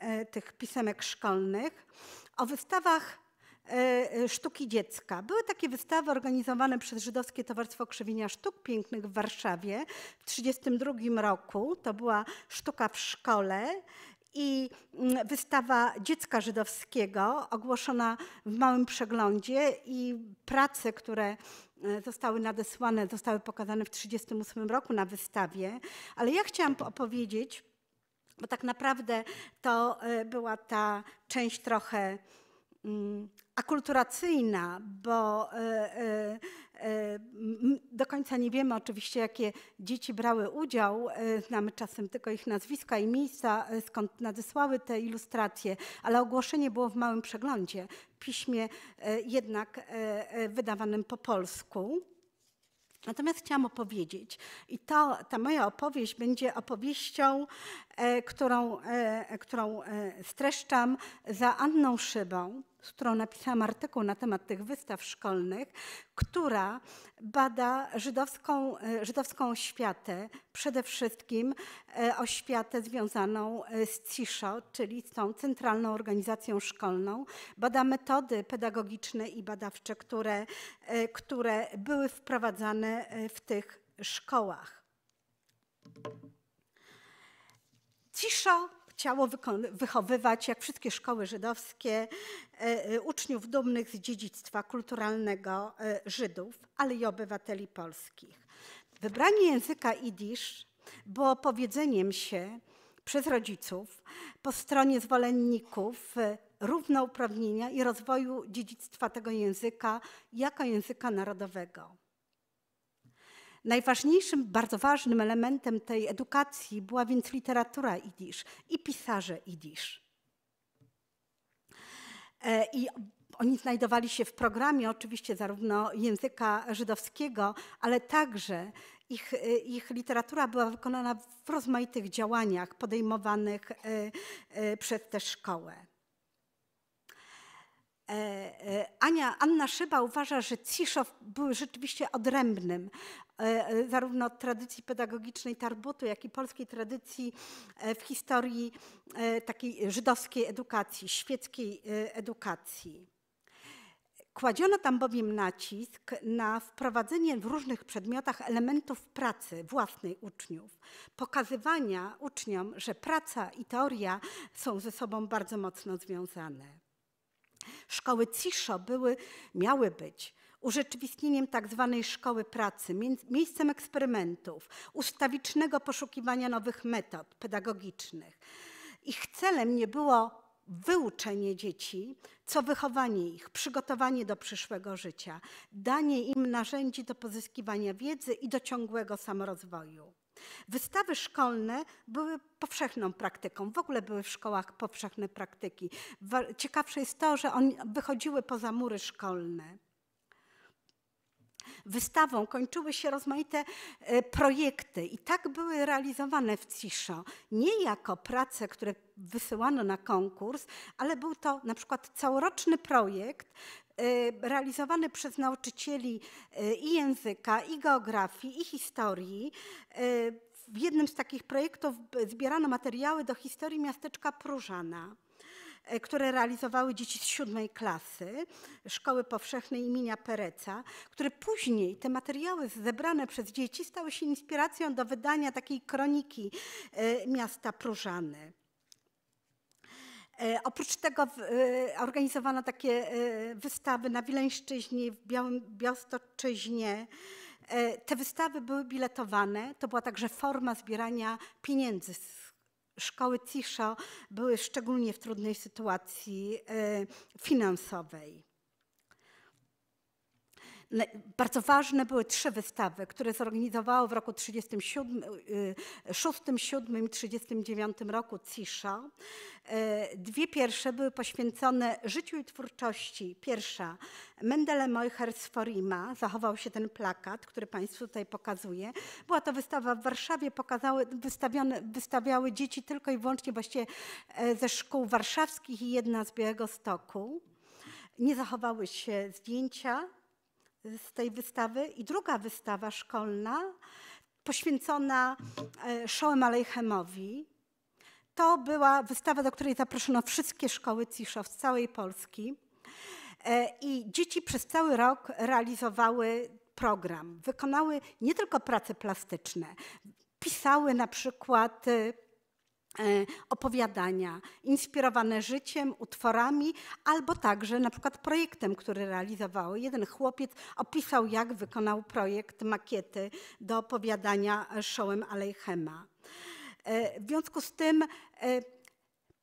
e, tych pisemek szkolnych. O wystawach E, e, sztuki dziecka. Były takie wystawy organizowane przez Żydowskie Towarzystwo Krzywienia Sztuk Pięknych w Warszawie w 1932 roku. To była sztuka w szkole i mm, wystawa dziecka żydowskiego ogłoszona w małym przeglądzie i prace, które e, zostały nadesłane, zostały pokazane w 1938 roku na wystawie. Ale ja chciałam opowiedzieć, bo tak naprawdę to była ta część trochę Mm, akulturacyjna, bo e, e, e, do końca nie wiemy oczywiście, jakie dzieci brały udział. Znamy czasem tylko ich nazwiska i miejsca, skąd nadesłały te ilustracje, ale ogłoszenie było w małym przeglądzie, piśmie jednak wydawanym po polsku. Natomiast chciałam opowiedzieć, i to, ta moja opowieść będzie opowieścią, którą, którą streszczam za Anną Szybą z którą napisałam artykuł na temat tych wystaw szkolnych, która bada żydowską, e, żydowską oświatę, przede wszystkim e, oświatę związaną e, z CISO, czyli z tą Centralną Organizacją Szkolną. Bada metody pedagogiczne i badawcze, które, które były wprowadzane w tych szkołach. CISZO chciało wychowywać, jak wszystkie szkoły żydowskie, e, e, uczniów dumnych z dziedzictwa kulturalnego e, Żydów, ale i obywateli polskich. Wybranie języka idisz było powiedzeniem się przez rodziców po stronie zwolenników równouprawnienia i rozwoju dziedzictwa tego języka jako języka narodowego. Najważniejszym, bardzo ważnym elementem tej edukacji była więc literatura idisz i pisarze idisz. E, I oni znajdowali się w programie oczywiście zarówno języka żydowskiego, ale także ich, e, ich literatura była wykonana w rozmaitych działaniach podejmowanych e, przez tę szkołę. E, e, Ania, Anna Szyba uważa, że Ciszow był rzeczywiście odrębnym e, zarówno od tradycji pedagogicznej Tarbutu, jak i polskiej tradycji w historii takiej żydowskiej edukacji, świeckiej edukacji. Kładziono tam bowiem nacisk na wprowadzenie w różnych przedmiotach elementów pracy własnej uczniów, pokazywania uczniom, że praca i teoria są ze sobą bardzo mocno związane. Szkoły CISZO były, miały być urzeczywistnieniem tzw. Tak szkoły pracy, miejscem eksperymentów, ustawicznego poszukiwania nowych metod pedagogicznych. Ich celem nie było wyuczenie dzieci, co wychowanie ich, przygotowanie do przyszłego życia, danie im narzędzi do pozyskiwania wiedzy i do ciągłego samorozwoju. Wystawy szkolne były powszechną praktyką. W ogóle były w szkołach powszechne praktyki. Ciekawsze jest to, że one wychodziły poza mury szkolne wystawą kończyły się rozmaite e, projekty i tak były realizowane w CISZO. Nie jako prace, które wysyłano na konkurs, ale był to na przykład całoroczny projekt y, realizowany przez nauczycieli y, i języka, i geografii, i historii. Y, w jednym z takich projektów zbierano materiały do historii miasteczka Próżana które realizowały dzieci z siódmej klasy Szkoły Powszechnej imienia Pereca, które później te materiały zebrane przez dzieci stały się inspiracją do wydania takiej kroniki miasta Próżany. E, oprócz tego e, organizowano takie e, wystawy na Wileńszczyźnie, w Białym, Białstoczyźnie. Te wystawy były biletowane, to była także forma zbierania pieniędzy. Szkoły Ciszo były szczególnie w trudnej sytuacji finansowej. Bardzo ważne były trzy wystawy, które zorganizowało w roku 1936, 1937 y, y, i 1939 roku CISZA. Y, dwie pierwsze były poświęcone życiu i twórczości. Pierwsza, Mendele Moichers Forima, zachował się ten plakat, który Państwu tutaj pokazuję. Była to wystawa w Warszawie, pokazały, wystawiały dzieci tylko i wyłącznie właśnie e, ze szkół warszawskich i jedna z Białego Stoku. Nie zachowały się zdjęcia, z tej wystawy i druga wystawa szkolna poświęcona e, Szołem Alejchemowi. To była wystawa, do której zaproszono wszystkie szkoły Ciszow z całej Polski. E, I dzieci przez cały rok realizowały program. Wykonały nie tylko prace plastyczne, pisały na przykład e, E, opowiadania inspirowane życiem, utworami, albo także na przykład projektem, który realizowały. Jeden chłopiec opisał, jak wykonał projekt makiety do opowiadania Szołem Alejhema. E, w związku z tym e,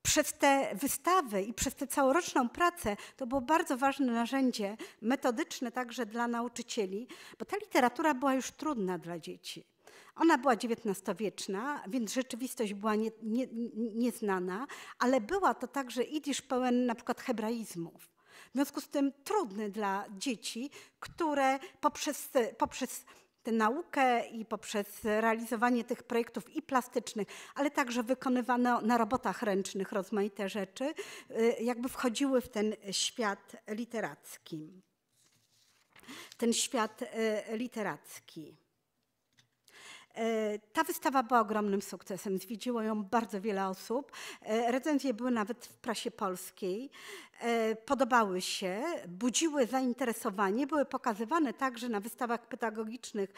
przez te wystawy i przez tę całoroczną pracę to było bardzo ważne narzędzie metodyczne także dla nauczycieli, bo ta literatura była już trudna dla dzieci. Ona była XIX-wieczna, więc rzeczywistość była nie, nie, nieznana, ale była to także idisz pełen na przykład hebraizmów. W związku z tym trudny dla dzieci, które poprzez, poprzez tę naukę i poprzez realizowanie tych projektów i plastycznych, ale także wykonywano na robotach ręcznych rozmaite rzeczy, y, jakby wchodziły w ten świat literacki. Ten świat y, literacki. E, ta wystawa była ogromnym sukcesem. Zwiedziło ją bardzo wiele osób. E, recenzje były nawet w prasie polskiej. E, podobały się, budziły zainteresowanie, były pokazywane także na wystawach pedagogicznych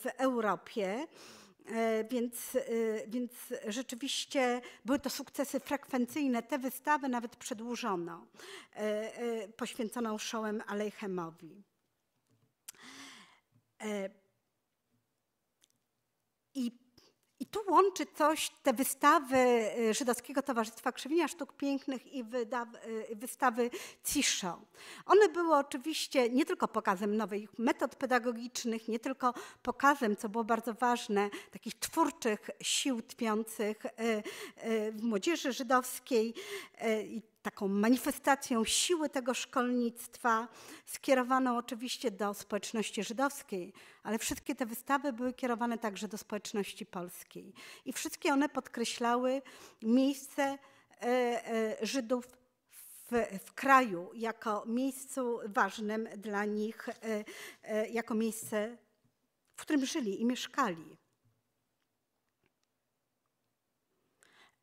w Europie. Więc, więc rzeczywiście były to sukcesy frekwencyjne. Te wystawy nawet przedłużono, poświęconą Szołem Alejhemowi. I, I tu łączy coś te wystawy y, Żydowskiego Towarzystwa Krzywienia Sztuk Pięknych i wyda, y, wystawy Ciszą. One były oczywiście nie tylko pokazem nowych metod pedagogicznych, nie tylko pokazem, co było bardzo ważne, takich twórczych sił tpiących y, w młodzieży żydowskiej. I taką manifestacją siły tego szkolnictwa, skierowaną oczywiście do społeczności żydowskiej, ale wszystkie te wystawy były kierowane także do społeczności polskiej. I wszystkie one podkreślały miejsce e, e, Żydów w, w kraju jako miejscu ważnym dla nich, e, jako miejsce, w którym żyli i mieszkali.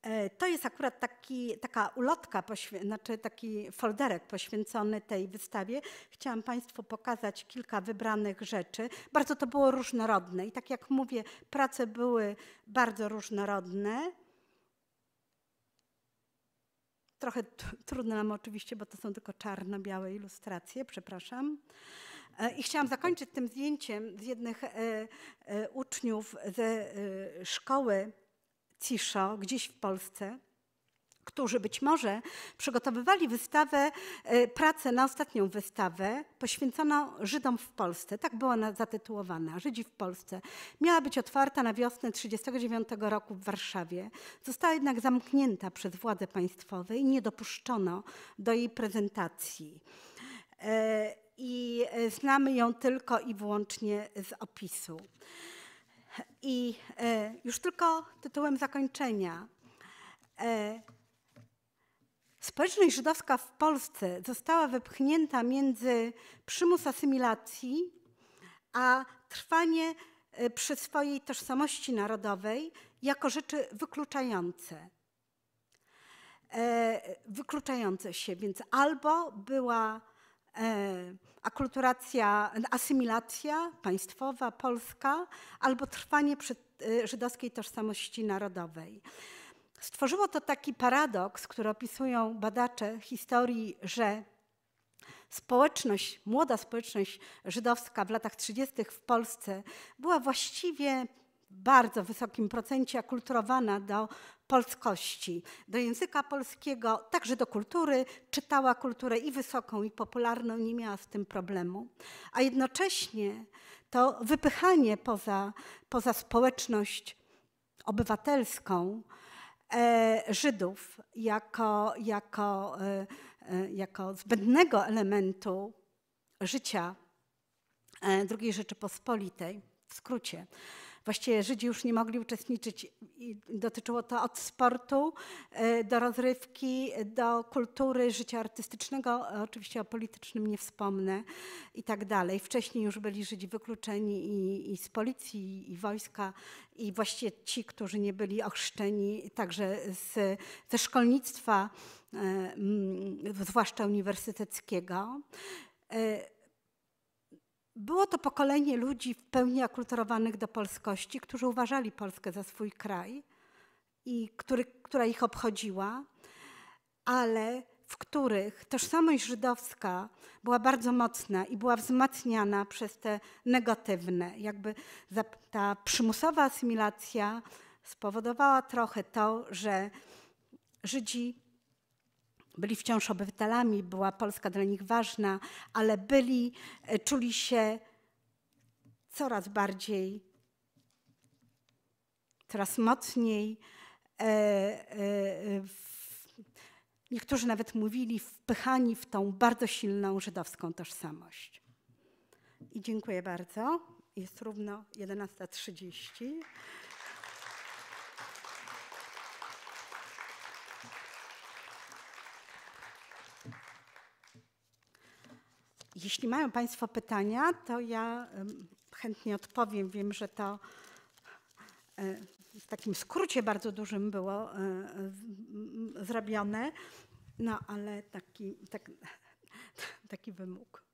E, to jest akurat taki, taka ulotka, znaczy taki folderek poświęcony tej wystawie. Chciałam Państwu pokazać kilka wybranych rzeczy. Bardzo to było różnorodne i tak jak mówię, prace były bardzo różnorodne. Trochę trudno nam oczywiście, bo to są tylko czarno-białe ilustracje, przepraszam. E, I chciałam zakończyć tym zdjęciem z jednych e, uczniów ze szkoły Ciszo gdzieś w Polsce, którzy być może przygotowywali wystawę, e, pracę na ostatnią wystawę poświęconą Żydom w Polsce. Tak była ona zatytułowana, Żydzi w Polsce. Miała być otwarta na wiosnę 1939 roku w Warszawie. Została jednak zamknięta przez władze państwowe i nie dopuszczono do jej prezentacji. E, I e, znamy ją tylko i wyłącznie z opisu. I e, już tylko tytułem zakończenia. E, społeczność żydowska w Polsce została wypchnięta między przymus asymilacji a trwanie e, przy swojej tożsamości narodowej jako rzeczy wykluczające. Wykluczające się, więc albo była E, akulturacja, asymilacja państwowa, polska, albo trwanie e, żydowskiej tożsamości narodowej. Stworzyło to taki paradoks, który opisują badacze historii, że społeczność, młoda społeczność żydowska w latach 30. w Polsce była właściwie w bardzo wysokim procencie akulturowana do polskości, do języka polskiego, także do kultury. Czytała kulturę i wysoką, i popularną, nie miała z tym problemu. A jednocześnie to wypychanie poza, poza społeczność obywatelską e, Żydów jako, jako, e, e jako zbędnego elementu życia e, II Rzeczypospolitej, w skrócie. Właściwie Żydzi już nie mogli uczestniczyć. Dotyczyło to od sportu e, do rozrywki, e, do kultury, życia artystycznego, e, oczywiście o politycznym nie wspomnę i tak dalej. Wcześniej już byli Żydzi wykluczeni i, i z policji, i wojska, i właściwie ci, którzy nie byli ochrzczeni, także z, ze szkolnictwa, zwłaszcza uniwersyteckiego. Było to pokolenie ludzi w pełni akulturowanych do polskości, którzy uważali Polskę za swój kraj i który, która ich obchodziła, ale w których tożsamość żydowska była bardzo mocna i była wzmacniana przez te negatywne. Jakby ta przymusowa asymilacja spowodowała trochę to, że Żydzi byli wciąż obywatelami, była Polska dla nich ważna, ale byli, e, czuli się coraz bardziej, coraz mocniej. E, e, niektórzy nawet mówili, wpychani w tą bardzo silną żydowską tożsamość. I dziękuję bardzo. Jest równo 11.30. Jeśli mają Państwo pytania, to ja chętnie odpowiem. Wiem, że to e, w takim skrócie bardzo dużym było e, zrobione, no ale taki, tak, taki wymóg.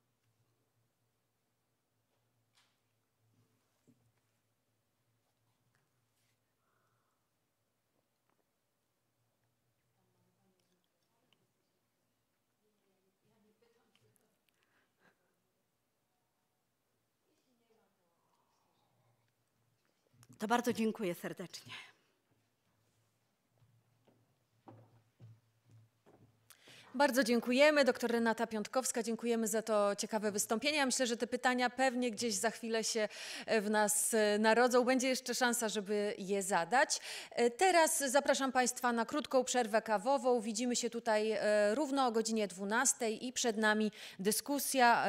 to bardzo dziękuję serdecznie. Bardzo dziękujemy. Doktor Renata Piątkowska, dziękujemy za to ciekawe wystąpienie. Ja myślę, że te pytania pewnie gdzieś za chwilę się e, w nas e, narodzą. Będzie jeszcze szansa, żeby je zadać. E, teraz zapraszam Państwa na krótką przerwę kawową. Widzimy się tutaj równo o godzinie 12 i przed nami dyskusja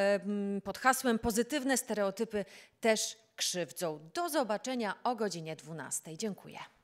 pod hasłem Pozytywne stereotypy też krzywdzą. Do zobaczenia o godzinie 12. Dziękuję.